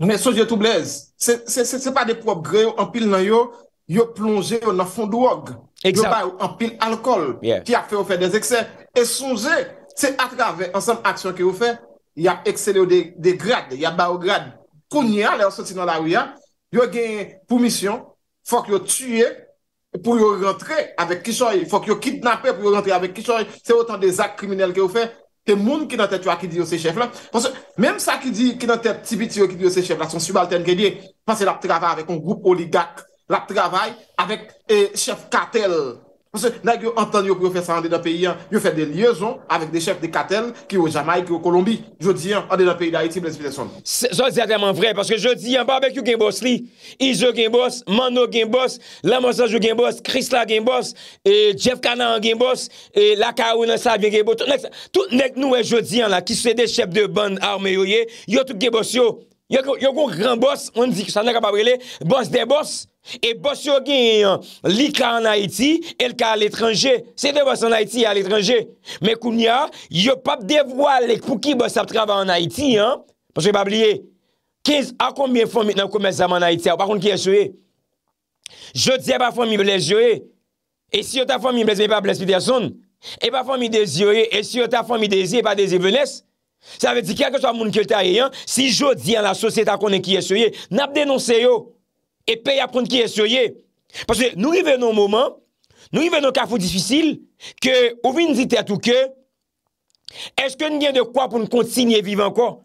Mè souje Toublaise, se pa de progrè yo anpil nan yo, yo plonje yo nan fondouog. Yo ba yo anpil alkol ki a fè ou fè desekse. E souje, se atrave ansem aksyon ki ou fè, ya eksele ou degrade, ya ba ou grade. Koun ya le anse si nan la ou ya, yo genye poumisyon, fòk yo tuye pou yo rentre avèk kishoye. Fòk yo kitnapè pou yo rentre avèk kishoye, se wotan de zak kriminel ki ou fè. Te moun ki nan te twa ki di yo se chef la. Mem sa ki di ki nan te tibitio ki di yo se chef la, son subalten genye, pan se la travay avèk yon group oligak. La travay avèk eh, chef katell. Pwese, nag yo antan yo profesa an de da peyi an, yo fè de liyezon avèk de chèp de katel ki yo Jamaik ki yo Kolombi. Jodi an, an de da peyi da Haiti, plezifile son. Sò zèkèm an vre, pwese, jodi an, pa avèk yo genbos li. Ijo genbos, Mano genbos, Lamosa jo genbos, Krisla genbos, Jeff Kanaan genbos, la Kaoui nan Sadiye genbos. Tout nèk nou e jodi an la, ki sou de chèp de band arme yo ye, yo tout genbos yo. Yo kon granbos, wèn di ki sa nan kap ap wèle, bos de bos. E bos yo gen yon, li ka an Haiti, el ka al etranje. Se te wos an Haiti, al etranje. Me koun ya, yo pap devwa le kouki bos ap trava an Haiti, an. Paswe pap liye, kez akon mi e fomit nan koumes am an Haiti, an. Ou pa koun ki esoye. Je diye pa fomit bles yoye. E si yo ta fomit bles, mi pa bles pide ason. E pa fomit dezi yoye, e si yo ta fomit dezi, pa dezi venes. Sa ve diye, kakoswa moun ki yo ta yon, si yo diyan la soseta konen ki esoye. Nap denonse yo. et paye à prendre qui est sur Parce que nous arrivons dans un moment, nous arrivons dans un carrefour difficile, que, ou bien dit à tout que, est-ce que nous avons de quoi pour nous continuer à vivre encore?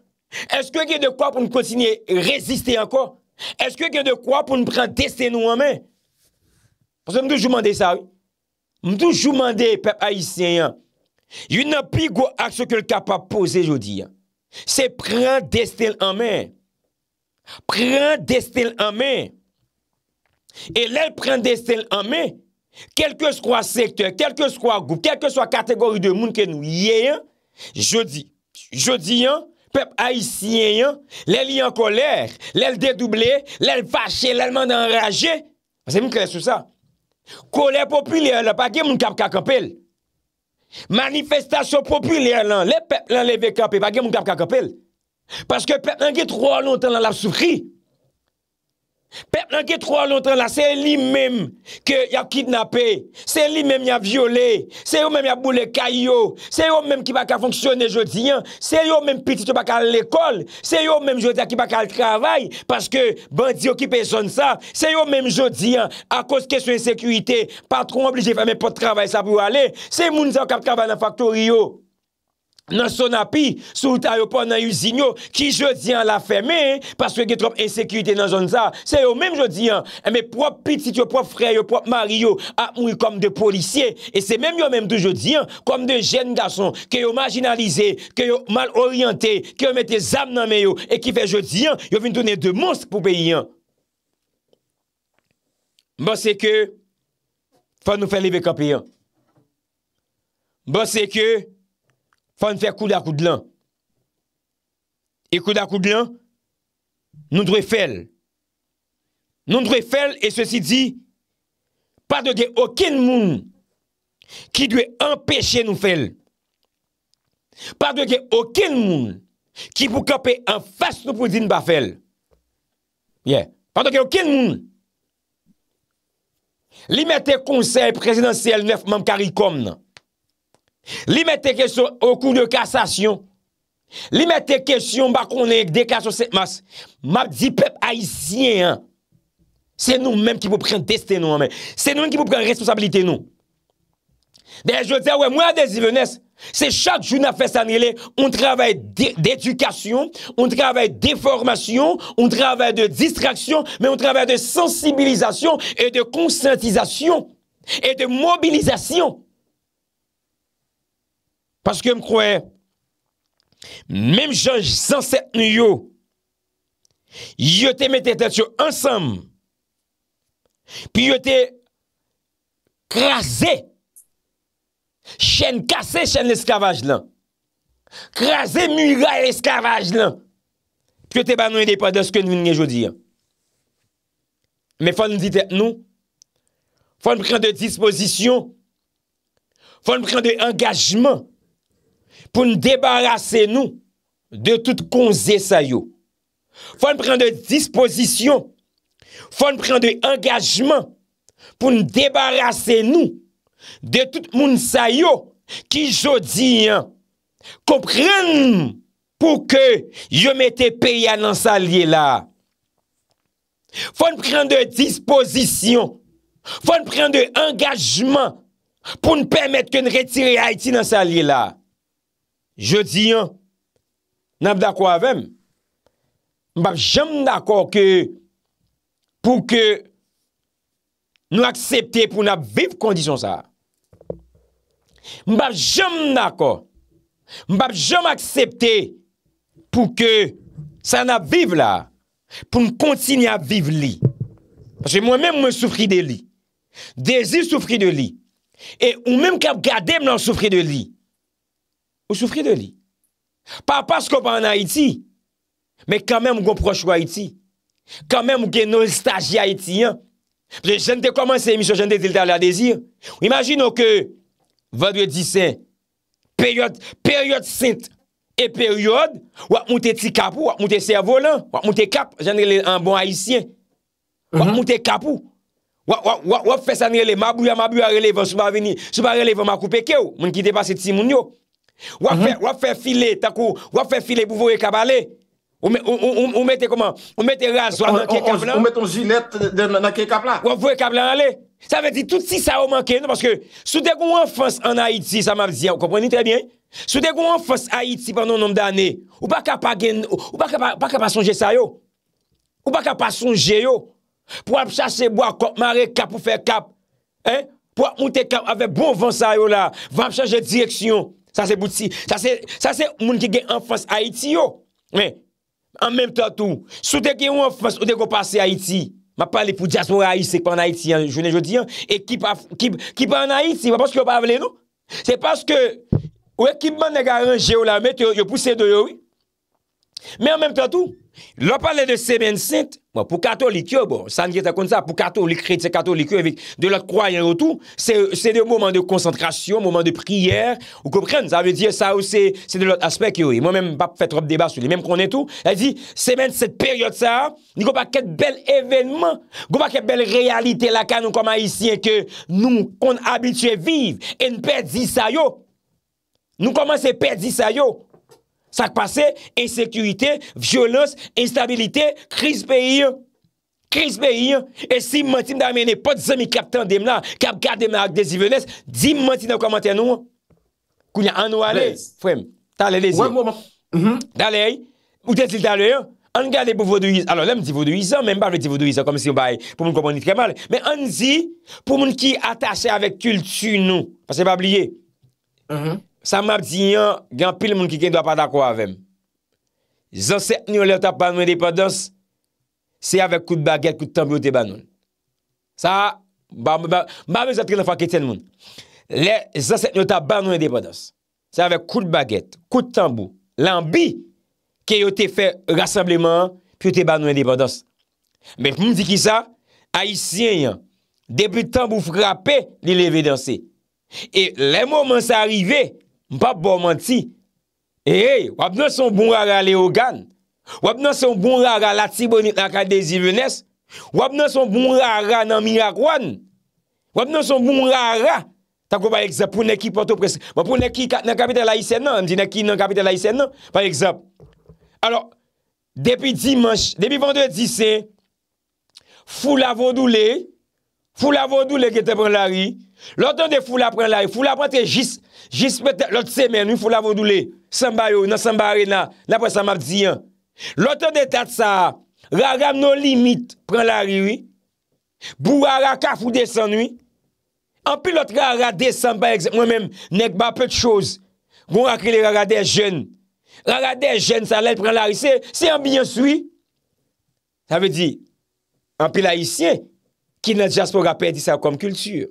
Est-ce que nous avons de quoi pour nous continuer à résister encore? Est-ce que nous avons de quoi pour nous prendre destin nous en main? Parce que nous toujours demandé ça, oui. Nous toujours demandé, peuple haïtien, hein, il n'y a plus grande action que le capable poser aujourd'hui. Hein. C'est prendre destin en main. Prendre destin en main. E lèl pren de stèl amè, kelke skwa sektè, kelke skwa goup, kelke skwa kategori de moun ke nou yè yon, jodi yon, pep a yisi yon, lèl yon kolèr, lèl dèdoublè, lèl fachè, lèl mandan rèjè, anse moun kèlè sou sa. Kolèr popouliè lè, bagè moun kap kak apèl. Manifestasyon popouliè lè, lè pep lè lè vè kapè, bagè moun kap kak apèl. Paskè pep lè nge tro a lontan lèl ap sou fri. Pèp nanke tro alontan la, se li mèm ke ya kidnapè, se li mèm ya viole, se yo mèm ya boule kayo, se yo mèm ki baka fonksyonè jodiyan, se yo mèm piti ki baka l'ekol, se yo mèm jodiyan ki baka l'travay, paske bandi yo ki peson sa, se yo mèm jodiyan akos kesyon e sekuitè, patroum oblije fèmè pot travay sa bou ale, se moun zan kapkavè nan faktoriyo. nan son api, sou ta yo pan nan usin yo, ki jodi an la fèmè, paswe gen trope ensekuitè nan jonsa, se yo mèm jodi an, eh, mè prop piti, yo prop frè, yo prop mari yo, ak mou yon kom de polisye, e se mèm yo mèm tou jodi an, kom de jen gason, ke yo marginalize, ke yo mal oryantè, ke yo mette zam nan mè yo, e ki fè jodi an, yo vin donè de mons pou pe yon. Bo se ke, fò nou fè libe kapi yon. Bo se ke, fò nou fè libe kapi yon. fan fè kou da kou d'lan. E kou da kou d'lan, nou dwe fel. Nou dwe fel, e sosi di, pa dwe gen okin moun, ki dwe empèche nou fel. Pa dwe gen okin moun, ki pou kapè an fès nou pwidin ba fel. Yeah. Pa dwe gen okin moun, li metè konsey prezident CL9 man kari kom nan. Li me te kesyon Ou kou de kasasyon Li me te kesyon Ba konen de kasasyon Mab di pep aisyen Se nou menm ki pou pren deste nou Se nou menm ki pou pren responsabilite nou Ben je te se wè Mwen a de zi vènes Se chak joun a fè sanyele On travè d'edukasyon On travè d'eformasyon On travè de distraksyon Men on travè de sensibilizasyon E de konsantizasyon E de mobilizasyon Paske m kouè, menm janset nou yo, yo te mette tè tè tè yo ansam, pi yo te krasè, chèn kase chèn l'eskavaj lan, krasè m yu ga l'eskavaj lan, pi yo te banou yi depa de skèn viniye jodi. Men fòn nou di tè nou, fòn nou prèn de disposisyon, fòn nou prèn de engajman, pou nou debarase nou, de tout konze sayo. Fon pren de disposisyon, fon pren de engajman, pou nou debarase nou, de tout moun sayo, ki jodi an, kompren, pou ke yo mette peya nan salye la. Fon pren de disposisyon, fon pren de engajman, pou nou premet ke nou retire Aiti nan salye la. Je di yon, nan ap dakwa avèm, mbap jom dakwa ke, pou ke, nou aksepte pou nan ap viv kondisyon sa. Mbap jom dakwa, mbap jom aksepte, pou ke, sa nan ap viv la, pou nou kontini ap viv li. Je mwen mèm mwen soufri de li. Dezi soufri de li. E mwen mèm kap gade mnen soufri de li. Ou soufri de li? Pa pas kopan an Haiti, me kamem ou goun proche ou Haiti, kamem ou gen nou stajia Haiti, jente koman se miso, jente telta la dezi, ou imagino ke, vade di se, peryode, peryode sint, e peryode, wak mouti ti kapou, wak mouti servo lan, wak mouti kap, jente le an bon Haitien, wak mouti kapou, wak wap fesan rele, mabou ya mabou ya rele, sou pa rele, sou pa rele, mou akou peke ou, moun kite pa se timoun yo, Wap mhm. fè file takou Wap fè file pou vowe kap ale Ou mette koman Ou mette raz wap nanke kap lan Ou mette un zilet nanke kap la Wap vowe kap lan ale Sa ve di tout si sa wap manke Sou dek ou an fons an Haiti Sou dek ou an fons Haiti Ou baka pa gen Ou baka pa sonje sayo Ou baka pa sonje yo Pou ap chase bo akok mare kap Pou fè kap Pou ap moute kap ave bon vons sayo la Vap chase direksyon Sa se moun ki gen enfans Haiti yo. Men, an menm tatou. Sou de gen ou enfans non. ou de go pase Haiti. Ma pale pou dja sou a iti, se kwa an Haiti an, jounen jodi an. E kip an Haiti, wapos ki wap avle nou? Se paske, wè kip man nega an je ou la met, yo puse de yo. Men an menm tatou. Lò parle de sèmen sènt, pou kato li kyo, pou kato li kredse, kato li kyo, de lòt kwayen ou tout, sè de mouman de konsentrasyon, mouman de priyer, ou kòpren, sè de lòt aspek yo, mèm pa fè trope debat sou, mèm konen tout, lè di sèmen sènt peryote sa, ni gò pa kèt bel evenman, gò pa kèt bel realite la ka nou koma isye ke nou kon abitye vive, en pèd zi sayo, nou koma se pèd zi sayo. Sak pase, ensekuité, violòs, instabilité, kriz peyi. Kriz peyi. E si mwen ti mdamene pot zemi kap tan dem la, kap gade mla ak de zi vèles, di mwen ti nan kwa mwen ten nou. Koun ya anou ale, fwem, talè le zi. Wan mwoman. Talè yi, ou te zil talè yon, an gade pou vodouizan, alò lèm di vodouizan, men mba vè di vodouizan, kom si yon bay, pou mwen komponit kemal. Men an zi, pou mwen ki atache avèk kül tsu nou. Pase mwen mm-hmm. ap liye. Mwen mwen. Sa map di yon, gen pil moun ki gen do a pata kwa avèm. Zan set nou lèv tap banou indépodans, se yave kou de bagèt, kou de tambou, yote banoun. Sa, mame zan tri nan fwa keten moun. Lè, zan set nou tap banou indépodans, se yave kou de bagèt, kou de tambou, lanbi, ki yote fè rassembleman, pi yote banou indépodans. Mè moun di ki sa, a yisi yon, debi tambou frapè, li lèvè dansè. E lè mouman sa arrivè, Mpa bo manti. E, Eye, wap nan son bun rara le ogan? Wap nan son bun rara la tibonit nan kadezi venes? Wap nan son bun rara nan miyakwan? Wap nan son bun rara? Tako ba eksept, pou neki porto pres... Wap bon, pou neki nan kapitel la isen nan? Mdi neki nan kapitel la isen nan? Par eksept. Alors, depi dimanche, depi vendredi se, fula vondoule, fula vondoule kete pran lari, lotan de fula pran lari, fula pran te jis... Jispe te, lot semen, mi fola vondoule, Samba yo, nan samba rena, La pre sa map diyan, Lot an de tat sa, Ra ram non limit, Pren la riwi, Bou a ra kafou de sanwi, An pi lot ra ra de samba, Mwen men, nek ba pe te chouse, Gon akri le ra ra de jen, Ra ra de jen sa, Lè pre la riwi, Se an biyan sui, Sa ve di, An pi la hi syen, Ki nan jaspo rapè di sa kom kultur,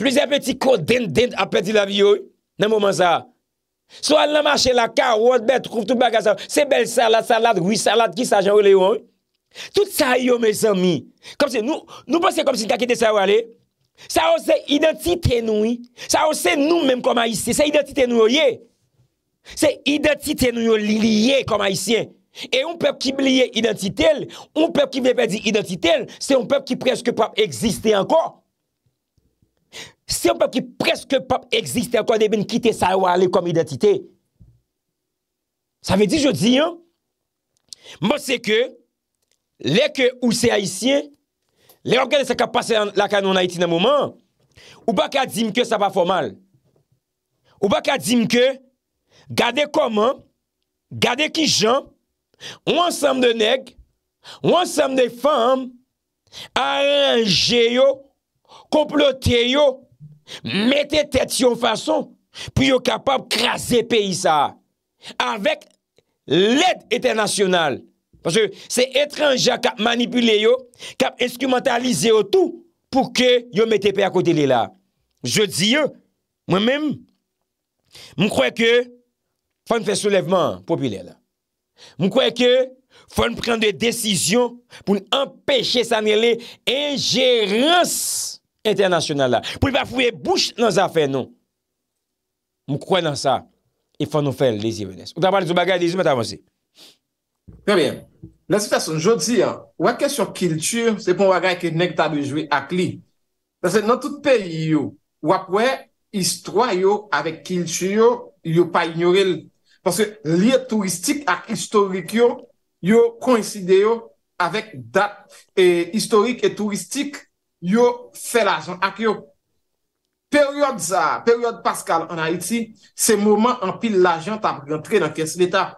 Plize peti ko den den apeti la vi yo. Nan mouman sa. So an nan mache la ka, wot bet, trouf tout baga sa. Se bel salat, salat, woui salat, ki sa jan wole yo. Tout sa yo me san mi. Kom se nou, nou posen kom si nka kite sa wale. Sa ou se identite nou. Sa ou se nou menm kom a isi. Se identite nou yo oh, ye. Se identite nou yo oh, liye kom a isi. E un pep ki liye identite, un pep ki vepe di identite, se un pep ki preske pap egziste anko. Se yon pep ki preske pep eksiste akwa de ben kite sa wale kom identite. Sa ve di jodi yon? Mo se ke, leke ou se haisyen, leke an gade se ka pase la kanon haiti nan mouman, ou baka di mke sa pa fomal. Ou baka di mke, gade koman, gade ki jan, ou ansam de neg, ou ansam de fam, aranje yo, komplote yo, mette tet yon fason pou yon kapap kraser pe yisa avek led etenasyonal se etranja kap manipule yo kap instrumentalize yo tout pou ke yon mette pe akote li la je di yo mwen mèm mwen kwe ke fwen fè soulevman popile la mwen kwe ke fwen pren de desisyon pou n'empeche sanye le ingerans eternasyonal la. Pou li pa fouye bouch nan zafen nou. Mou kwen nan sa, i fò nou fè l lési vènes. Ou ta pali zou bagay lési, mè ta vòsi. Prè bè, lè si fè son jò di, wè kèsyon kiltù, se pou wè gèy kè nek taboujwe ak li. Lè se nan tout peyi yò, wè kwe istwa yò, avè kiltù yò, yò pa ignorel. Pòsè liye turistik ak istorik yò, yò koniside yò avèk dat e istorik e turistik yo fè la jant ak yo peryode zà, peryode paskal an Haiti, se mouman an pil la jant ap rentre nan kes l'Etat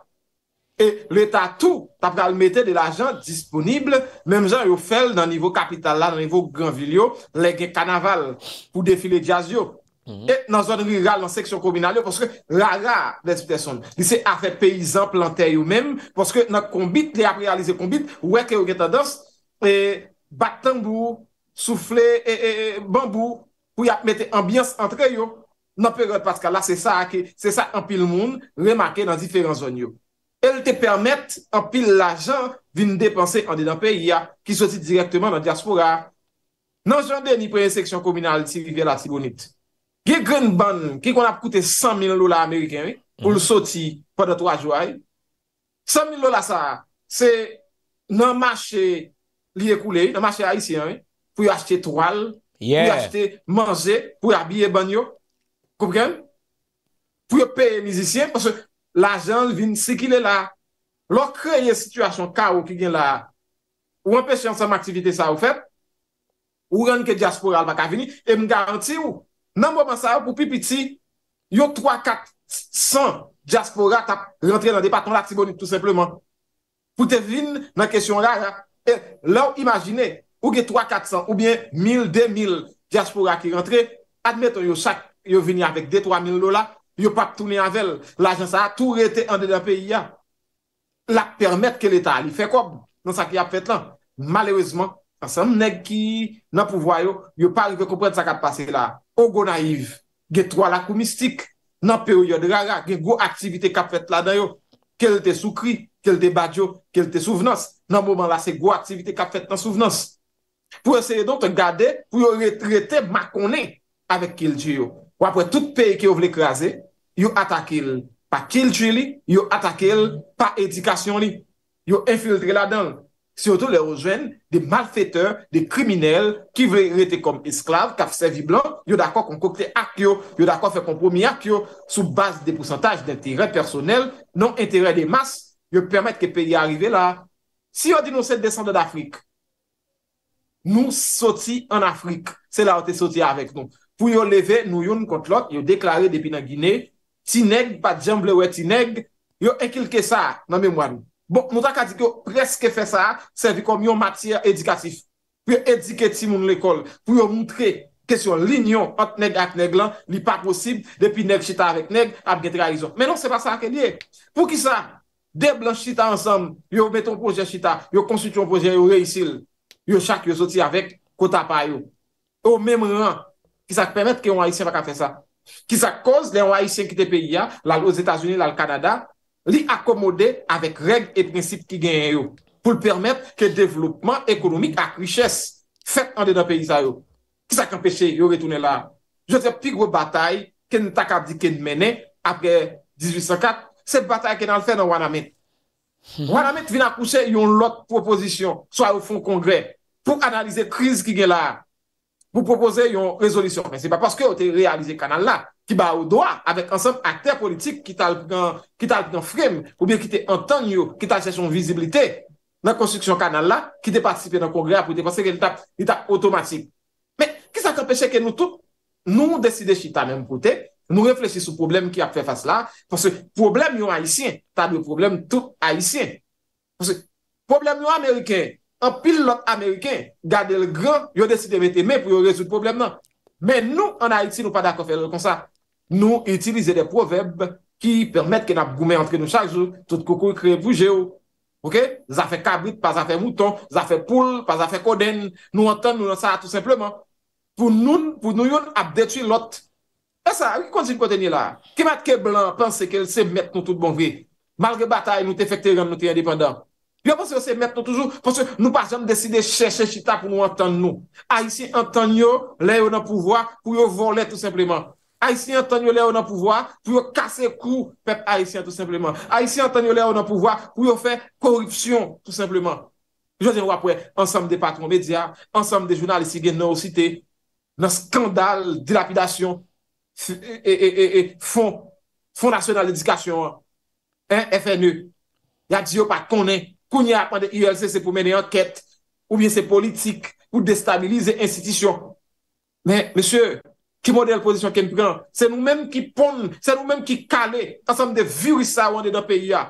e l'Etat tout ap kalmete de la jant disponible mem jan yo fèl nan nivou kapital la nan nivou Granville yo, le gen kanaval pou defile jazz yo mhm. e nan zon riral nan seksyon kominal yo, poske rara lè sepe son, lè se ap fè peyizan plantè yo mèm, poske nan kombit lè ap realize kombit, wè ke yo geta dans e batan bou ou Soufle, e, e, e, bambou, pou yap mette ambyans antre yo. Nan peron paska la, se sa ake, se sa anpil moun, remake nan diferent zon yo. El te permette anpil la jan, vin depanse an de nan periya, ki soti direktman nan diaspora. Nan jan deni preye seksyon kominal, ti vive la, si bonit. Ge gen ban, ki kon ap koute 100.000 lola Ameriken, pou l soti, pa de 3 jway. 100.000 lola sa, se nan mache liye koule, nan mache aisyen, we. pou yo achete toal, pou yo achete manje, pou yo abye banyo, pou yo peye mizisyen, parce l'agen vin, se ki le la, lor kreye situasyon ka ou ki gen la, ou anpeche yon sam aktivite sa ou feb, ou renke diasporal baka vini, e m garanti ou, nan mwa man sa ou pou pipiti, yo 3-4-100 diasporal tap rentre nan depa ton laksi boni tout sepleman, pou te vin nan kesyon la, lor imaginey, Ou ge 3-400 ou bien 1000-2000 diaspora ki rentre Admeton yo sak yo vini avèk de 3000 lola Yo pat toune avèl L'ajensa a tou rete an de la peyi ya Lak permèt ke l'Etat li fè kob Nan sa ki ap fèt lan Malèwèzman, ansem neg ki nan pou vwayo Yo pari ge kompèt sa kap pase la O go naiv, ge 3 lakou mistik Nan peyo yo drara Ge go aktivite kap fèt lan dan yo Kel te soukri, kel te badyo, kel te souvenos Nan mouman la se go aktivite kap fèt nan souvenos pou eseye don te gade pou yo retrete makone avek kilti yo. Ou apre tout peyi ki yo vle kreaze, yo atake l pa kilti li, yo atake l pa edikasyon li. Yo enfiltre la dan. Siyoto le ojwen de malfeteur, de kriminel ki vle rete kom esklav, ka fsevi blan, yo d'akon kon kokte ak yo, yo d'akon fe kom promi ak yo, sou base de pwosantaj de terey personel, non terey de mas, yo permette ke peyi arive la. Si yo di nou se de desande d'Afrik, Nou soti an Afrik, se la ou te soti avek nou. Pou yo leve nou yon kontlok, yo deklare depi nan Gine, ti neg pa djemble we ti neg, yo ekilke sa nan memwani. Bon, nou tak a di ki yo preske fe sa, se vi kom yon matia edikatif. Pou yo edike ti moun l'ekol, pou yo moutre, kesyon linyon at neg ak neg lan, li pa posib, depi neg chita avek neg, ap getre a izon. Menon se pa sa akenye, pou ki sa, deb lan chita ansam, yo meton proje chita, yo konstituyon proje, yo reisil, yo chak yo soti avèk kota pa yo. Yo mèm rè, ki sa k pèmèt ke yon haïsien va ka fè sa. Ki sa koz lè yon haïsien ki te peyi ya, la os Etats-Unis, la l'Kanada, li akomode avèk règ et prinsip ki genye yo, pou l'pèmèt ke devlopman ekonomik ak wichès, fèt an de nan peyi sa yo. Ki sa k apèche yo retounè la. Yo tèp pi gwo batay, ken takab di ken menè, apè 1804, se batay ken al fè nan Wanamè. Hmm. Wanamè t'vin akouche yon lot proposisyon, so a yon fond kongre pou analize kriz ki gen la, pou propose yon rezolisyon. Men se pa paske ou te realize kanal la, ki ba ou doa, avek ansam akter politik ki talp nan frim, pou bie ki te antan yo, ki talp se son vizibilite, nan konstruksyon kanal la, ki te pasipe nan kongre apote, konse ke lita otomatik. Men, ki sa te apese ke nou tout nou deside chita menm kote, nou refleche sou problem ki apre fase la, konse problem yon haisyen, ta nou problem tout haisyen, konse problem yon ameriken, An pil lot Ameriken, gade l gran, yo desi de mette men pou yo rezout problem nan. Men nou an a iti nou pa da ko fere kon sa. Nou itilize de proverb ki permette ke nap goume antre nou chakjou, tout koukou kre pou je ou. Ok? Zafè kabrit, pa zafè mouton, zafè poul, pa zafè koden, nou anten nou nan sa tout simplement. Pou nou yon ap detui lot. E sa, wik kontin kontenye la. Kemat ke blan panse ke l se mette nou tout bon vi. Malge batay nou te fèkter yon nou te indipendant. Yon pense yo se metto toujou, pense yo nou pas jom deside chèche chita pou nou anton nou. Aisyen anton yo le yo nan pouvoi pou yo von le tout simplement. Aisyen anton yo le yo nan pouvoi pou yo kase kou pep Aisyen tout simplement. Aisyen anton yo le yo nan pouvoi pou yo fè korupsyon tout simplement. Jou jen wapwe, ansam de patron media, ansam de jounal si gen nou o site, nan skandal dilapidasyon e fon, fon rasyon al edikasyon an. En FNU, ya di yo pa konen. Kou nye apande ILC se pou mene anket, ou bien se politik, pou destabilize insitisyon. Men, mesye, ki model pozisyon kem pren, se nou menm ki pon, se nou menm ki kale, ansam de virisa wan de dan peyi ya.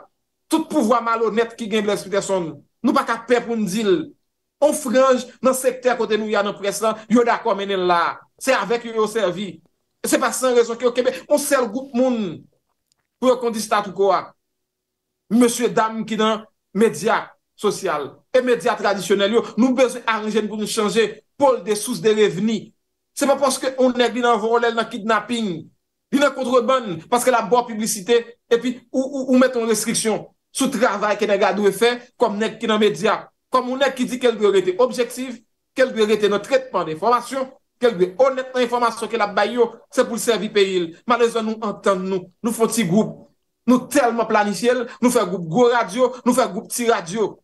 Tout pouvoi malonet ki gen bleskou de son. Nou baka pepoun zil. Onfrange nan sekter kote nou ya nan preslan, yo dakwa mene la. Se avek yo yo servi. Se pa san rezon ki yo kebe, monsel goup moun, pou yo kondi statou kowa. Monsye dam ki dan, Medya sosyal, e medya tradisyonel yo, nou bezon arjen pou nou chanje pol de sous de reveni. Se pa poske ou nek li nan vorel nan kidnapping, li nan kontrebon, paske la bo publicite, e pi ou meton restriksyon sou travay ke nega dwe fe, kom nek ki nan medya. Kom ou nek ki di kelbe rete objektif, kelbe rete nan tretman de informasyon, kelbe honet nan informasyon ke la bayo, se pou lsevi pe il. Ma le zon nou enten nou, nou foti goup. Nou telman planifièl, nou fè goup go radio, nou fè goup ti radio.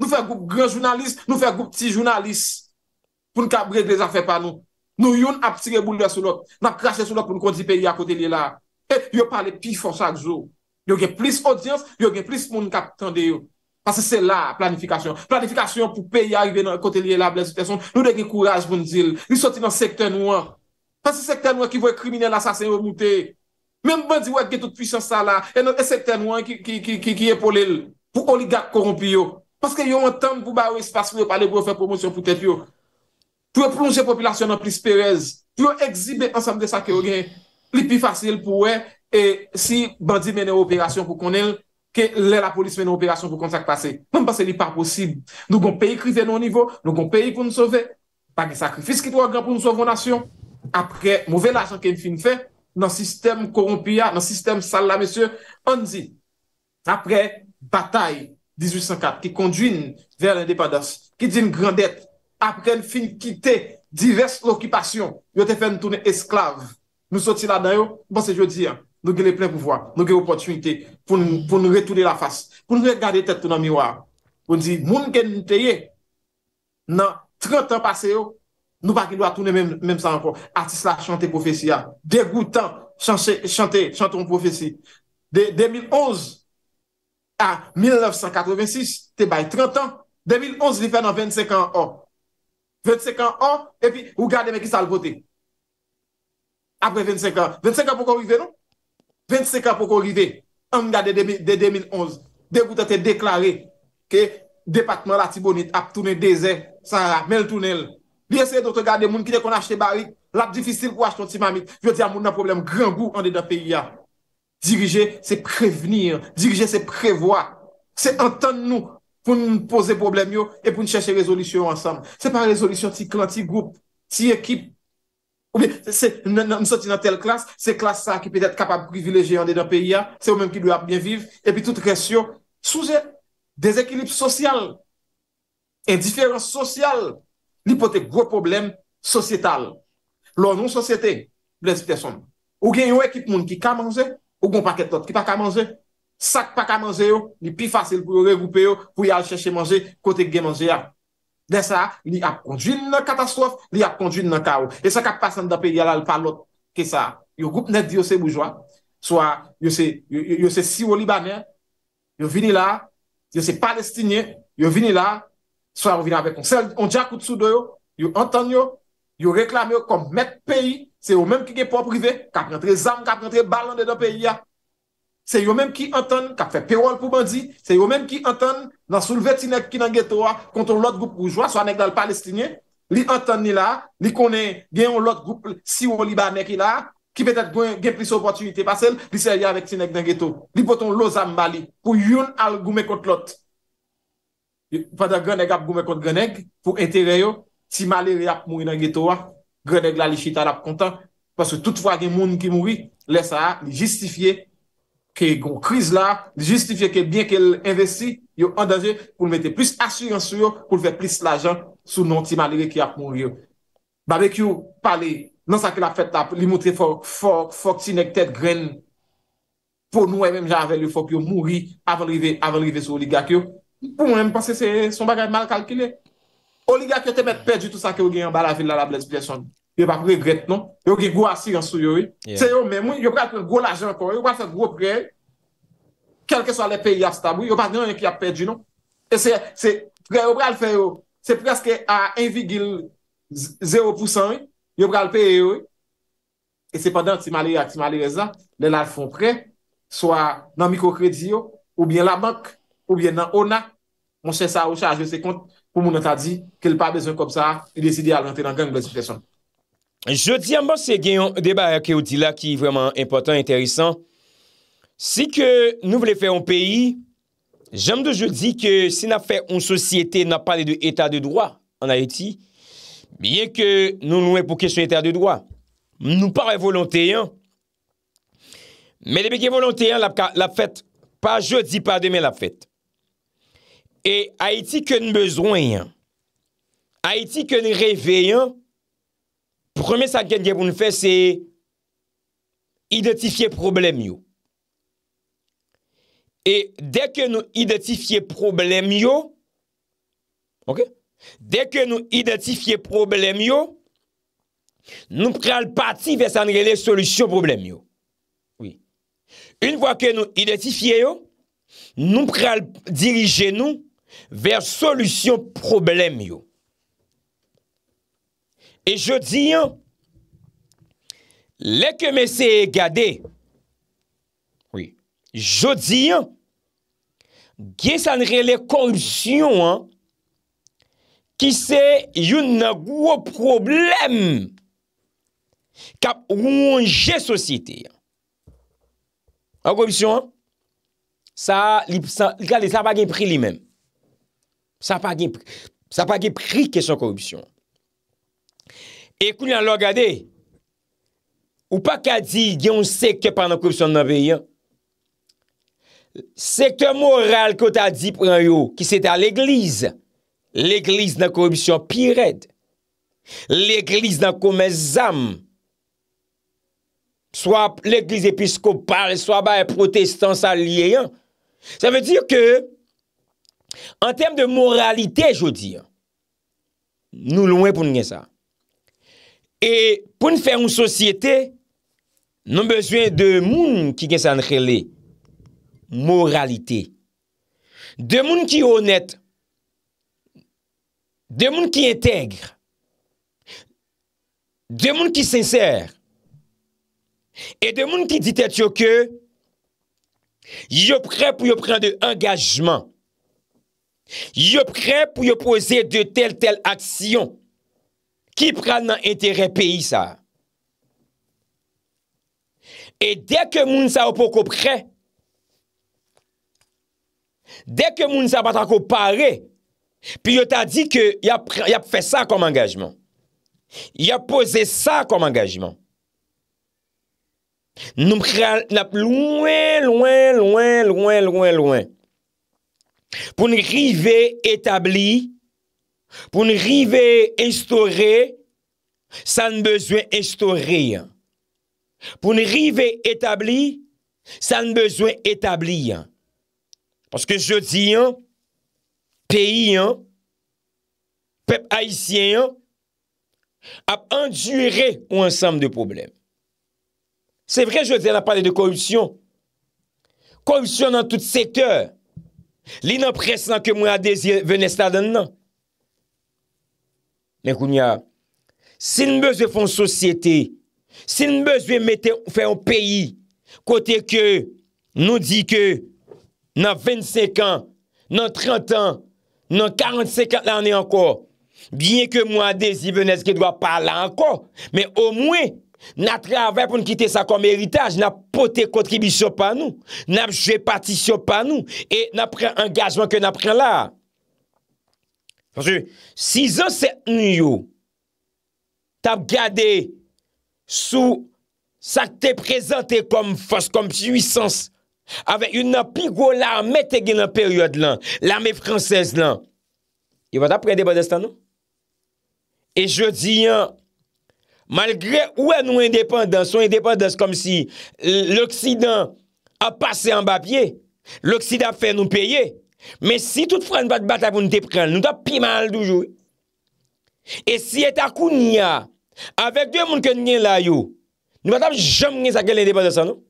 Nou fè goup gran jounalist, nou fè goup ti jounalist. Poun kè ap brez de zafè pa nou. Nou yon ap tire boulè sou lòp, nou ap krasè sou lòp pou nou kondi peyi akoteliè la. E, yo pale pi fon chak zo. Yo gen plis odians, yo gen plis moun kaptan de yo. Pase se la planifikasyon. Planifikasyon pou peyi arive nan akoteliè la blèz ou tèson. Nou deke kouraj pou nou zil. Li soti nan sektè nou an. Pase sektè nou an ki voye krimine l'assasin yo moutè. Mèm bandi wè gè tout pichan sa la, e se ten wè ki yè pou lèl, pou oligat korompi yo. Paske yon wè tan pou ba ou espasyon yo, pa lè pou wè fè promosyon pou tètyo. Pou wè plongè populasyon nan plis perez, pou wè ekzibè ansam de sa kè wè gè, li pi fasil pou wè, e si bandi menè wè operasyon pou konel, ke lè la polis menè wè operasyon pou kontak pase. Mèm pa se li pa posib. Nou gèn pay kriven nou nivou, nou gèn pay pou nou sove, pa ki sakrifis ki pou wè gèn pou nou sove wè nan sistem korumpiya, nan sistem sal la mesye, an di, apre batay 1804, ki konduin ver l'indepadas, ki din grandet, apren fin kite divers l'okipasyon, yo te fen toune esklav, nou soti la dan yo, bon se yo di, nou gen le plen pouvoi, nou gen opotunite, pou nou retoune la fas, pou nou regade tet tou nan miwa, pou nou di, moun gen nou teye nan 30 an pase yo, Nou pa ki lwa toune mèm sa ankon. Artist la chante profesi ya. Degoutan chante, chante, chante an profesi. De 2011 non? a 1986 te bay 30 an. 2011 li fè nan 25 an an. 25 an an, epi ou gade mè ki sal bote. Apre 25 an. 25 an pou kon rive nou? 25 an pou kon rive. An mga de 2011. Degoutan te deklare ke depakman la tibonit ap toune dese sa mèl toune lè. li eseye do te gade moun ki de kon achete barik, lap difisil pou achete ton ti mamik, vyo di a moun nan problem gran gou an de dan peyi ya. Dirije se prevenir, dirije se prevoa, se enten nou pou nou pose problem yo e pou nou chache rezolisyon ansan. Se pa rezolisyon ti klant, ti goup, ti ekip, ou bi, se nou soti nan tel klas, se klas sa ki pe te kapab privileje an de dan peyi ya, se ou men ki do ap bien viv, e pi tout resyo, souje, dezekilips sosyal, indiferens sosyal, Li potèk wò problem sosyetal. Lò non sosyete, blèzite son. Ou gen yon ekip moun ki ka manje, ou gon pa ketot ki pa ka manje. Sak pa ka manje yo, ni pi fasil pou yo revoupe yo, pou yal chèche manje, kote gen manje ya. Desa, ni ap kondjin nan katastrofe, ni ap kondjin nan ka ou. E sa kap pasan da pe, yal al pa lot ke sa. Yo goup net diyo se moujwa, yo se siwo libanè, yo vini la, yo se palestinye, yo vini la, Swa ou vin avè konsèl, on dja kout sou do yo, yo antan yo, yo reklam yo kom met peyi, se yo mèm ki gen pou aprive, kap rentre zam, kap rentre balande do peyi ya. Se yo mèm ki antan, kap fè perol pou bandi, se yo mèm ki antan nan souleve tinek ki nangeto wa konton lot goup oujwa, swa nèk dal palestinye. Li antan ni la, li konen gen yon lot goup siwo liba nèk ila, ki petèt gen plis opotunite pasel, li sè yon vek tinek nangeto. Li poton lo zam bali pou yon al goumèk ot lot. Pwede geneg ap goume kont geneg pou ente reyo, ti maleri ap moui nan getoa, ah, geneg la li chita rap kontan. Pwese tout fwa gen moun ki moui, lese a, li justifiye ke yon kriz la, li justifiye ke bien ke yon investi, yon andaje pou l mette plis asyans sou yo, pou l ve plis la jan sou non ti maleri ki ap moui yo. Babe ki yo pale, nan sa ki la fet ap, li moutre fok, fok, fok ti nek tet gren, pou nou e menm jan avelyo fok yo moui avan rive, avan rive sou li gakyon. pou mwen mwen panse se son bagay mal kalkile. Oli ya ki yo te met pe di tout sa ki yo gen yon bala vil la la blez piye son. Yo bak regret, non? Yo ki gwa si yon sou yoy. Se yo men mwen, yo brak yon gwo la jen kon, yo brak yon gwo pre. Kelke sa le pe yav stabou, yo bak gen yon yon ki ap pe di, non? Se yo brak yon fe yo, se preske a 1,0% yo brak yon pe yoy. E se pandan ti mali a ti mali eza, le la yon fon pre, so a nan mikro kredi yo, ou bien la bank, ou bien la bank, Ou bien nan ona, moun chè sa ou chè aje se kont pou moun anta di ke l pa bezen kopsa e deside alante nan gang basi fèchon. Je di ambo se gen yon deba ake ou di la ki vreman impotant, enterissant. Si ke nou vle fè yon peyi, jem de je di ke si na fè yon sosyete na pale de eta de dwa anayeti, biye ke nou nou e pou kesyon eta de dwa, nou pare volonte yon. Me debe gen volonte yon la fèt, pa jodi, pa demè la fèt. Et ha iti ke n bezwen yon. Ha iti ke n revey yon. Prome saken gen pou nou fè, se identifiye problem yo. Et dek ke nou identifiye problem yo, ok, dek ke nou identifiye problem yo, nou pral pati ve san rele solusyon problem yo. Oui. Un vwa ke nou identifiye yo, nou pral dirije nou, Ver solusyon problem yo. E jodi, leke mese gade, jodi, gye sanre le korupsyon, ki se yon nan gwo problem kap woun jesosite. An korupsyon, sa bagen pri li menm. Sa pa gen prik ke son korupsyon. Ekou li an lo gade, ou pa ka di, gen on seke par nan korupsyon nan veyan, seke moral ko ta di pran yo, ki se ta l'eglize, l'eglize nan korupsyon pi red, l'eglize nan koumen zam, l'eglize pis ko pare, swa ba e protestan sa liyeyan, sa ve dir ke, An tem de moralite jo di. Nou lounen pou nou gen sa. E pou nou fey ou sosyete, nou bezwen de moun ki gen sa an rele. Moralite. De moun ki honet. De moun ki entegre. De moun ki senser. E de moun ki ditet yo ke, yo pre pou yo pre de engajman. Yo prè pou yo pose de tel tel aksyon ki prè nan entere peyi sa. E dek ke moun sa wapokopre, dek ke moun sa batakopare, pi yo ta di ke yap fe sa kom angajman. Yap pose sa kom angajman. Nou prè nap louen, louen, louen, louen, louen, louen. Poun rive etabli, poun rive estore, sa nbezwen estore. Poun rive etabli, sa nbezwen etabli. Panske jodi, peyi, pep haisyen, ap endurè ou ansam de poublem. Se vre jodi an ap pale de korupsyon. Korupsyon nan tout seteur. Li nan pres nan ke mwen adezi vene stadan nan Lè kounya Sin bezwe fon sosyete Sin bezwe mette fè yon peyi Kote ke nou di ke Nan 25 an Nan 30 an Nan 45 an lè anè anko Bien ke mwen adezi vene zke dwa pala anko Men o mwen Na travè pou n'kite sa kom meritaj Na pote kontribisyon pa nou Na jve patisyon pa nou E na pren engajman ke na pren la Fansou Si zan se nyo Ta gade Sou Sa te prezante kom fos Kom suwisans Awe yon nan pigou la ame te gen an peryode lan Lame fransez lan Yon va ta prende ba destan nou E je diyan Malgre ou an nou indépendans, sou indépendans kom si l'Oksidant a pase an bapye, l'Oksidant fe nou peye, men si tout fwèn vat bat apoun te pren, nou tap pi mal doujou. E si etakou niya, avèk dè moun ken nyè la yo, nou vat ap jom nyè sakè l'indépendans an nou.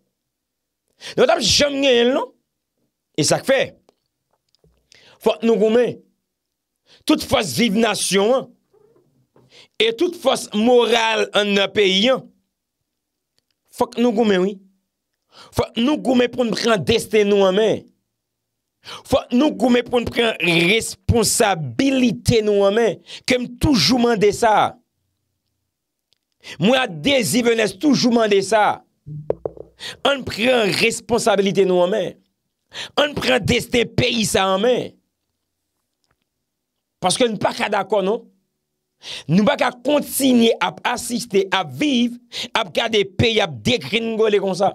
Nou vat ap jom nyè el nou. E sak fè, fòk nou koumen, tout fòs vivnasyon an, e tout fos moral an apè yon, fòk nou goumè wè. Fòk nou goumè pou nou pren destè nou an mè. Fòk nou goumè pou nou pren responsabilité nou an mè. Kèm toujouman de sa. Mwen a dezivènes toujouman de sa. An pren responsabilité nou an mè. An pren destè peyi sa an mè. Paske nou pak a dako nou. Nou bak a kontinye ap asiste ap viv ap kade pey ap dekren gole kon sa.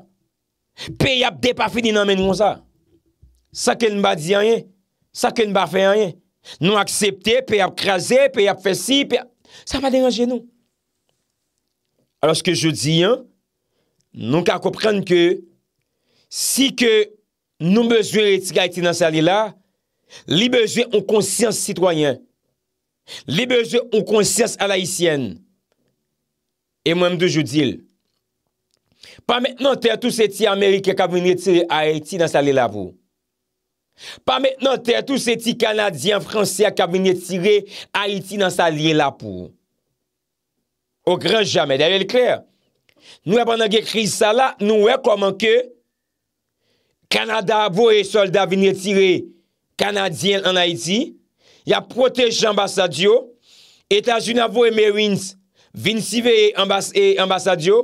Pey ap depafi din amen kon sa. Sa ke nou ba di anye. Sa ke nou ba fe anye. Nou aksepte, pey ap krasi, pey ap fesi, pey ap... Sa pa deranje nou. Aloske je di an, nou ka kopren ke si ke nou bezwe etika eti nan sali la, li bezwe on konsyans sitwayen. Libeze ou konses alayisyen. E mwem de joudil. Pa mwen nan ter tou seti Amerike ka venye tire Haiti nan sa liye la pou. Pa mwen nan ter tou seti Kanadyen Fransia ka venye tire Haiti nan sa liye la pou. Ou gran jamè. Dè yè lè kler. Nou e banan gen kriz sa la, nou e koman ke Kanada vo e solda venye tire Kanadyen an Haiti ya protej ambasadyo, etajoun avoye merwins, vin sivey e ambasadyo,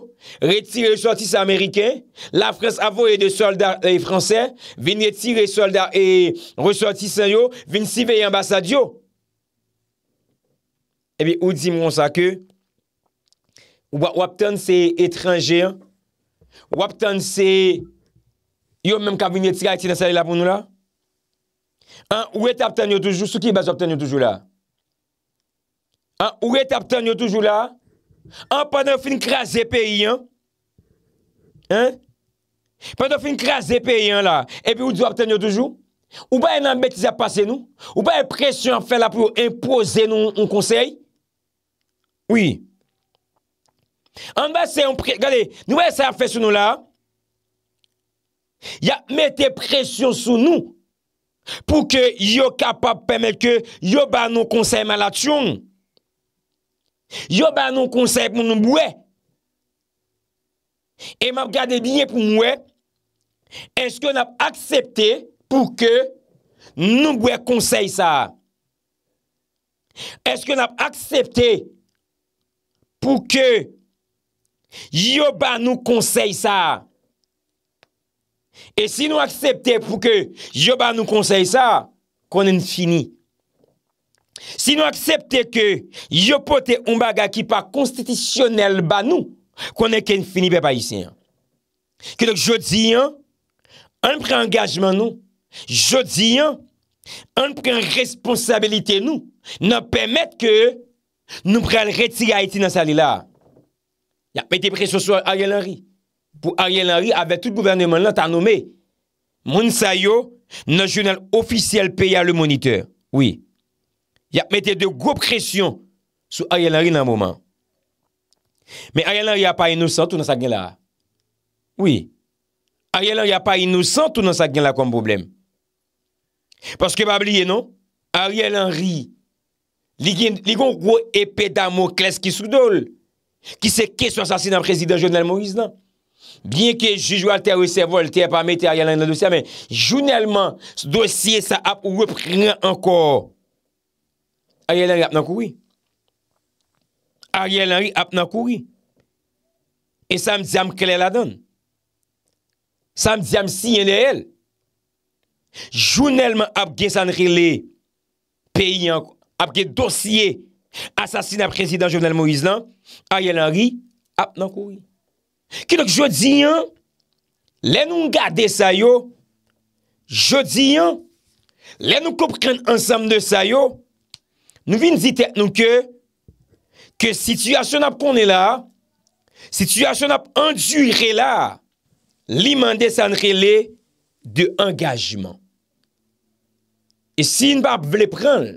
e retire sortis ameriken, la frans avoye de soldat e fransen, vin yetire soldat e resortis yo, vin sivey ambasadyo. Ebi eh ou di moun sa ke, wap ton se etranje, wap ton se yo menm ka vin yetiga eti nan sali la pou nou la, An, ou et ap ten yo toujou, sou ki bas ap ten yo toujou la? An, ou et ap ten yo toujou la? An, pa nou fin kras zepè yon? An? Pa nou fin kras zepè yon la? E pi ou djou ap ten yo toujou? Ou ba en ambetize ap pase nou? Ou ba en presyon ap fè la pou impose nou un konsey? Oui. An bas se, an pre, gade, nou ba se ap fè sou nou la? Y a mette presyon sou nou. Pou ke yo kapap pemel ke yo ba nou konseyman laksyon? Yo ba nou konseyman nou mwè? E map gade bine pou mwè? Eske yo nap aksepte pou ke nou mwè konsey sa? Eske yo nap aksepte pou ke yo ba nou konsey sa? E si nou aksepte pou ke yo ba nou konsey sa, konen fini. Si nou aksepte ke yo pote oumbaga ki pa konstitisyonel ba nou, konen ken fini be pa isen. Kedok jodi an, an pren angajman nou, jodi an, an pren responsabilite nou, nan pemet ke nou prel reti a eti nan sali la. Ya, pe te preso sou a yon lorri. pou Ariel Henry, avè tout gouvernement lè, t'a nommé Mounsayo national officiel payal le moniteur. Oui. Y ap mette de goup kresyon sou Ariel Henry nan mouman. Men Ariel Henry apay inousant ou nan sa gen lè? Oui. Ariel Henry apay inousant ou nan sa gen lè kon probleme? Paske bab liye, non? Ariel Henry li goun gwo epè da mou kles ki soudol, ki se ke sou asasinan prezident general Maurice, nan? Bien ke jujoual te recevo, te apame, te ayalan yon dosye, men jounelman, dosye sa ap ouwe prenen ankor, ayalan yon ap nan kouwi. Ayalan yon ap nan kouwi. E sa m diyam kele la don. Sa m diyam si yon e el. Jounelman ap gen sanri le, peyi ankor, ap gen dosye, asasina prezident jounelman ou izlan, ayalan yon ap nan kouwi. Kè lòk jodi yon, lè nou nga de sayo, jodi yon, lè nou koup kren ansam de sayo, nou vin ditek nou kè, kè situasyon ap konen la, situasyon ap anjure la, li mande sanre le de angajman. E si nbap vle pren,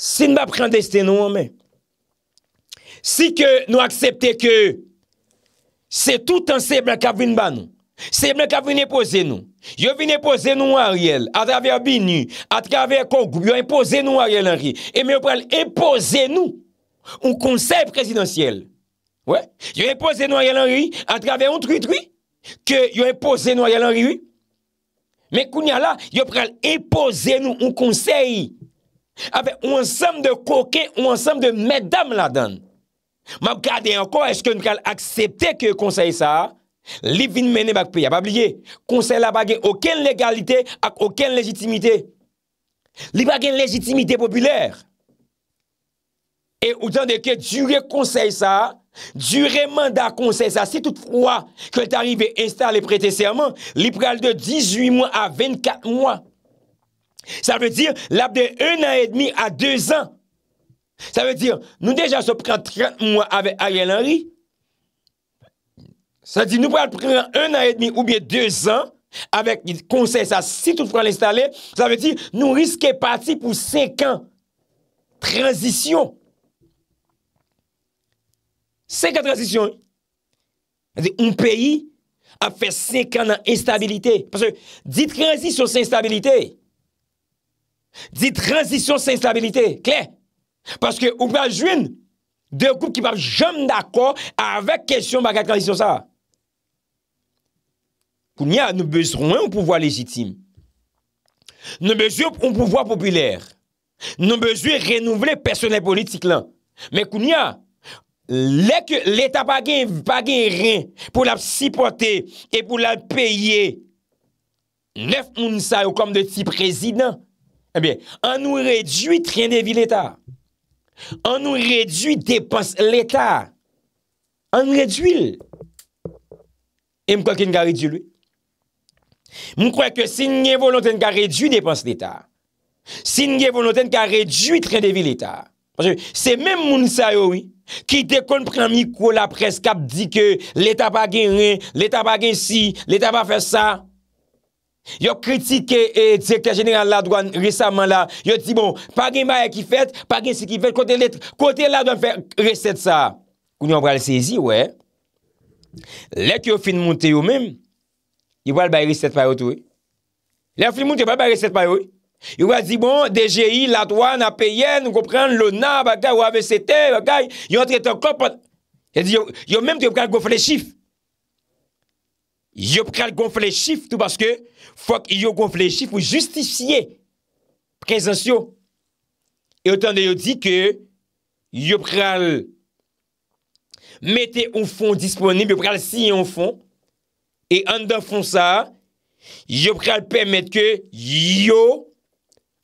si nbap pren deste nou anmen, si ke nou aksepte ke, Se tout an se blan ka vin ban nou. Se blan ka vin epose nou. Yo vin epose nou waryel. Atraver Bini. Atraver Kogou. Yo epose nou waryel anri. E mè yo pral epose nou. Ou konsey presidansyel. Yo epose nou waryel anri. Atraver ontri trui. Ke yo epose nou waryel anri. Mè kounya la. Yo pral epose nou ou konsey. Ou ansam de Koke. Ou ansam de Mèdam Ladane. Mab kade ankon eske nou kal aksepte ke konsey sa Lip vin mene bak pi, ap ap liye Konsey la bagen oken legalite ak oken legitimite Lip bagen legitimite populer E utan de ke dure konsey sa Dure manda konsey sa Se tout froy ke t'arrive installe prete serman Lip kal de 18 moun a 24 moun Sa ve dire lap de 1 an et demi a 2 an Ça veut dire, nous déjà se prend 30 mois avec Ariel Henry. Ça dire, nous prendre un an et demi ou bien deux ans avec le conseil, ça, si tout prend l'installer, ça veut dire, nous risquons de partir pour cinq ans. Transition. Cinq ans de transition. Un pays a fait cinq ans d'instabilité. Parce que, dit transition, c'est instabilité. Dit transition, c'est instabilité. Claire. Paske ou pa jwen de ou koup ki pa jom d'akor avèk kèsyon pa kèk an disyon sa. Kounia, nou bezouen ou pouvoi lejitim. Nou bezouen ou pouvoi popüler. Nou bezouen renouvle personel politik lan. Mè kounia, lèk l'Etat bagen bagen ren pou la psipote et pou la peye nef moun sa ou kom de ti prezident, eh an nou rejuit rien de vil Eta. An nou redwi depans l'Etat. An nou redwi l. E m kòlken gare di l wè? M kòlke si n gen volonten gare redwi depans l'Etat. Si n gen volonten gare redwi tren devil l'Etat. Se men m moun sa yo wè, ki de kon pran mi kò la pres kap di ke l'Etat pa gen rè, l'Etat pa gen si, l'Etat pa fè sa... Yo kritike e eh, direk bon, bon, a jeneran ladouan resaman la. Yo di bon, pagin maye ki fet, pagin si ki fet, kote ladouan fè reset sa. Koun yon pral sezi, wè. Lèk yo fin mounte yo mèm, yo wèl bay reset payot wè. Lèk fin mounte yo wèl bay reset payot wè. Yo wèl di bon, DGI, ladouan, APN, yon kompren lona, wèk gè, wèk WCT, wèk gè, yon tretan kompon. Yo mèm di yo pral gonf le chif. Yo pral gonf le chif, tout baske, Fwa ki yo konfleshi, fwo justifiye prezansyo. E otan de yo di ke yo pral mette ou fon disponib, yo pral siye ou fon, e an da fon sa, yo pral pemet ke yo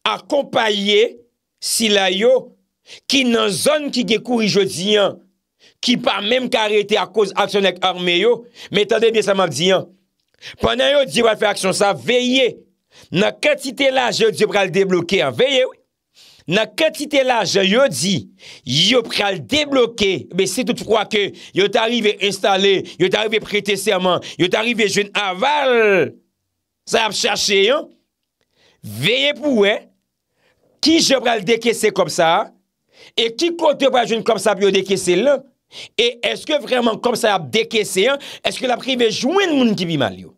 akompaye sila yo ki nan zon ki gekouri jo diyan, ki pa menm karete akos aksyon ek arme yo, men tan de biye sa ma diyan, Pwè nan yo di wè fè aksyon sa, veye, nan katite la jè yo di wè pral deblokè, veye wè, nan katite la jè yo di, yo pral deblokè, bè se tout fwakè, yo t'arrive installè, yo t'arrive pritè serman, yo t'arrive jwen aval, sa ap chache yon, veye pou wè, ki jè pral dekesè kom sa, e ki kontè pral jwen kom sa bi yo dekesè lè. Et est-ce que vraiment comme ça a décaissé, est-ce que la privé jouait le monde qui vit mal, yo?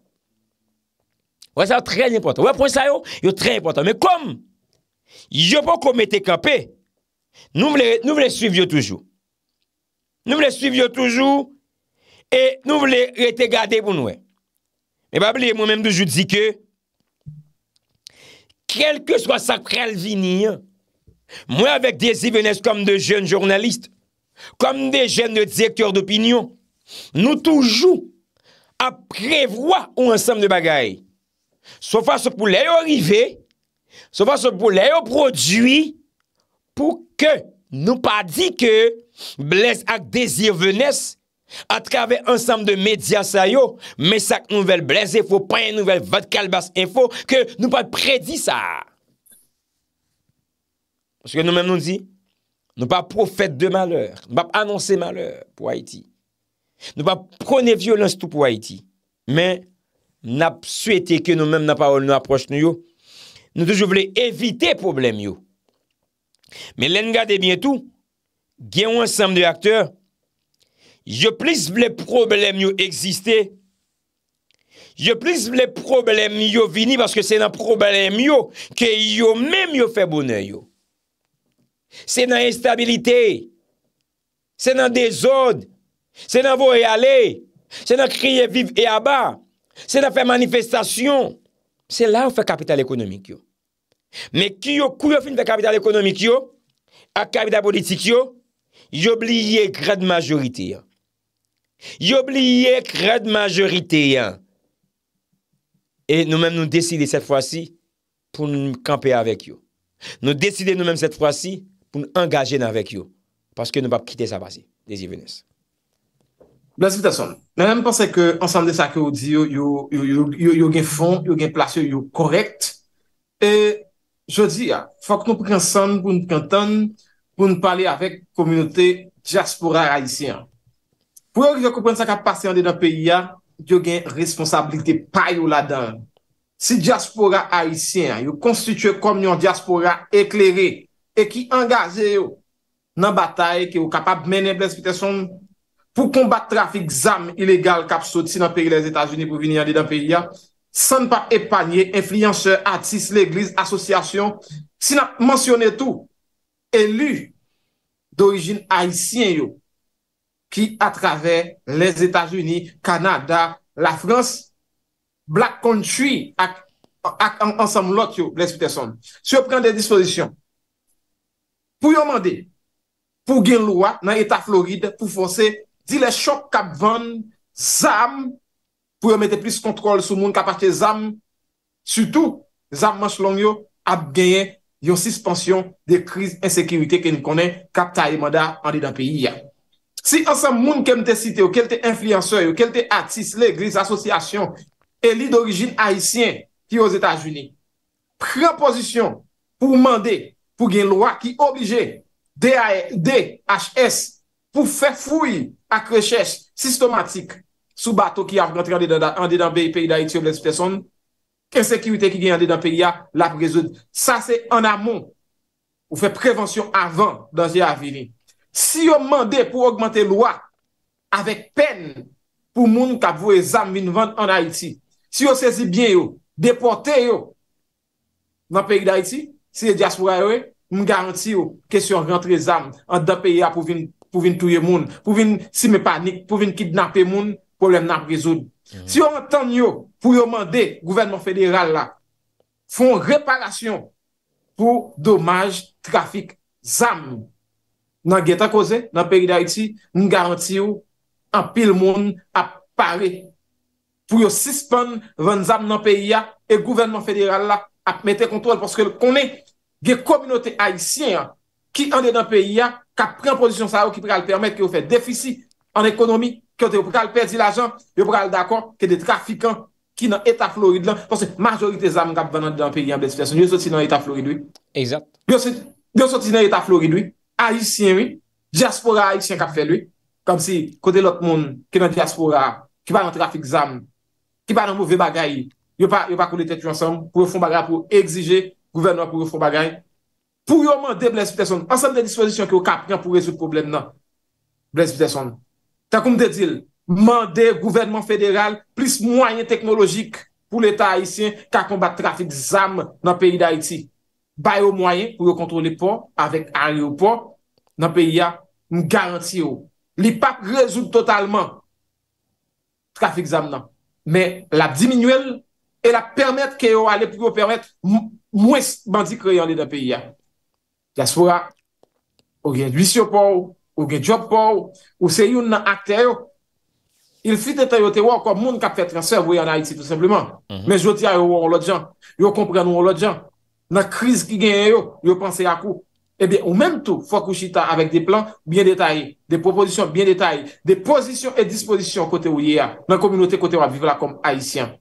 Ouè, ça a très important. Ouè, pour ça, yo, yo, très important. Mais comme, je ne peux pas commettre qu'en paix, nous voulons suivre, yo, toujours. Nous voulons suivre, yo, toujours, et nous voulons être gardés pour nous. Et ben, vous l'avez moi-même toujours dit que, quel que soit sa préalvinie, moi, avec des éveillés comme de jeunes journalistes, kom nou de jen de direktor d'opinyon, nou toujou ap prevwa ou ansam de bagay, soufa sou pou lè yo rive, soufa sou pou lè yo prodwi, pou ke nou pa di ke blèz ak dezir vènes, atkave ansam de medya sayo, mè sak nouvel blèz, e fwo pa yon nouvel vatkal bas, e fwo ke nou pa predi sa. Ske nou mèm nou di, Nou pa profet de malheur, nou pa annonse malheur pou Haiti. Nou pa prone violens tout pou Haiti. Men, nap swete ke nou men nan pa oul nou aproche nou yo, nou toujou vle evite problem yo. Men len gade bietou, gen ou ansam de akteur, yo plis vle problem yo egziste, yo plis vle problem yo vini, paske se nan problem yo ke yo men yo febounen yo. Se nan instabilite Se nan dezode Se nan vou e ale Se nan kriye vive e aba Se nan fe manifestasyon Se la ou fe kapital ekonomik yo Me ki yo kou yo fin fe kapital ekonomik yo A kapital politik yo Yo bliye kred majorite yan Yo bliye kred majorite yan E nou men nou deside set fwa si Pou nou kampe avek yo Nou deside nou men set fwa si pou nou angaje nan vek yo, paske nou pa pkite sa vasi, desi venes. Blazif Tasson, nan an me panse ke ansande sa ke ou di yo, yo gen fon, yo gen plasyo, yo korekt, e, jodi ya, ah, fok nou prensan pou nou prentan, pou nou pale avek komunote diaspora haisyen. Pou yo ki yo kopen sa ka pase yon de nan peyi ya, yo gen responsabilite payo la dan. Si diaspora haisyen, yo konstituye komnyon diaspora ekleri, e ki angaze yo nan bataye ki yo kapap mene blespitason pou kombat trafik zam ilegal kap sot si nan peri les Etats-Unis pou vini yadi dan periya, san pa epanye, enfliyanser, atis, leglis, asosyasyon, si nan mensyone tou, elu d'orijin Haitien yo, ki a traver les Etats-Unis, Kanada, la Frans, Black Country, ak ansam lot yo blespitason. Si yo pren de dispozisyon, Pou yon mande, pou gen lwa nan Eta Floride pou fonse, di le chok kapvan, zam, pou yon mette plis kontrol sou moun kapache zam, sutou, zam manch long yo, ap genyen yon sispansyon de kriz ensekirite ke n konen kapta yon manda an di da peyi ya. Si ansan moun kem te site ou kem te influenceur ou kem te atis, le gris, asosyasyon, eli d'orijin haisyen ki yo Eta Juni, prepozisyon pou mande, pou gen lwa ki oblije DHS e pou fè fwoui akrecheche sistomatik sou batou ki avgantre ande dan beyi peyi da iti ou blespe son, ken sekwite ki gen ande dan peyi a la prezoud. Sa se anamon ou fè prevensyon avan dan je avini. Si yo mande pou augmente lwa avèk pen pou moun kabwou e zam minvan an a iti, si yo sezi bien yo depote yo nan peyi da iti, si yon e diaspora yon, e m garanti yon ke si yon rentre zam, an da peya pou vin touye moun, pou vin si me panik, pou vin kidnapye moun, mm-hmm. pou len nan prizoun. Si yon rentan yon pou yon mande, gouvernement federal la, fon reparasyon pou domaj trafik zam. Nan geta koze, nan peyi da iti, m garanti yon, an pil moun ap pare. Pou yon sispon rent zam nan peya, e gouvernement federal la ap mette kontrol, porske konen gen kominote Haitien ki an de dan peyi ya ka pren pozisyon sa ou ki preal permet ki ou fe defisi an ekonomi ki an de ou preal perdi la jan yo preal dakon ke de trafikan ki nan Eta Florid lan panse majorite zam kap venan de dan peyi ya yo soti nan Eta Florid ou yo soti nan Eta Florid ou Haitien ou, diaspora Haitien kap fel ou kom si kote lop moun ki nan diaspora ki banan trafik zam ki banan mou ve bagay yo pa kou de tetu ansam pou exige Gouvernement pou yon foun bagay. Pou yon mande Bles Viteson. Ansem de dispozisyon ki yon kap kyan pou resout problem nan. Bles Viteson. Takoum de dil. Mande gouvernement federal. Plis mwanyen teknologik pou l'Etat Haitien. Kakoum bat trafik zam nan peyi da Haiti. Bayo mwanyen pou yon kontroni po. Avèk ariyo po. Nan peyi ya mgaranti yo. Li pa resout totalman. Trafik zam nan. Men la diminuel. E la permèt kè yo alep yo permèt mwè bandi kre yon li dè peyi ya. Ya sou a, ou gen dwi syo pou, ou gen job pou, ou se yon nan akte yo, il fit etay yo te wò akwa moun kap fè transfer wè yon Haiti tout simplement. Men jwoti a yo wò wò lò djan, yo komprè nou wò lò djan. Nan kriz ki gen yo, yo panse ya kou. Ebe, eh ou menm tou, fò kou chita avèk de plan bien detay, de proposition bien detay, de position et disposition kote wò yè ya nan kominote kote wò a vive la kom Haitien.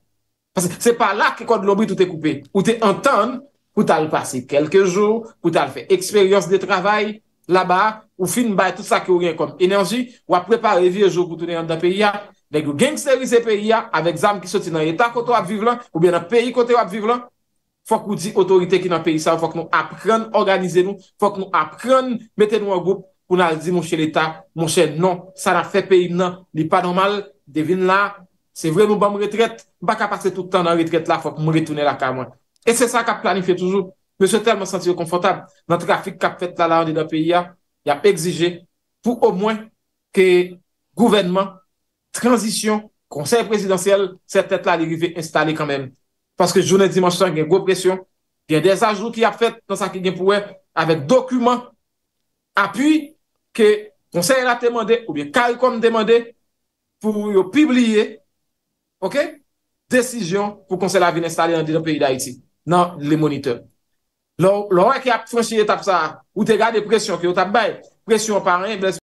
Se pa la ke kod lombri toute koupe. Ote entan, koutal passe kelke jou, koutal fe eksperyans de travay, la ba, ou fin bay tout sa ki ou gen kom enerji, wap prepare vie jou koutou ne yon dan periya, deg ou genkserize periya, ave exam ki soti nan etat koto wap vive lan, ou bien nan peri kote wap vive lan, fok ou di otorite ki nan peri sa, fok nou apren organize nou, fok nou apren meten nou an goup pou nan di monshe l'etat monshe non, sa nan fe peri nan ni pa normal, devin la Se vre nou ba mou retret, ba ka pase toutan nan retret la, fok mou retoune la ka mwen. E se sa ka planife toujou, mwen se telman santi yo konfotab, nan trafik ka pfet la la an di nan piya, ya pe exije pou o mwen ke gouvenman, transisyon, konsey presidansyel, se tet la li rive installe kanmen. Paske jounen dimansan gen go presyon, gen dezajou ki a pfet, nan sa ki gen pouwe, avek dokumen, apuy, ke konsey la temande, ou bien kary konm demande, pou yo pibliye, Ok? Desisyon pou konsela vin installe an di nan peyi da iti. Nan li monitor. Lou an ki ap fwensye tap sa, ou te gade presyon ki yo tap bay, presyon pa rin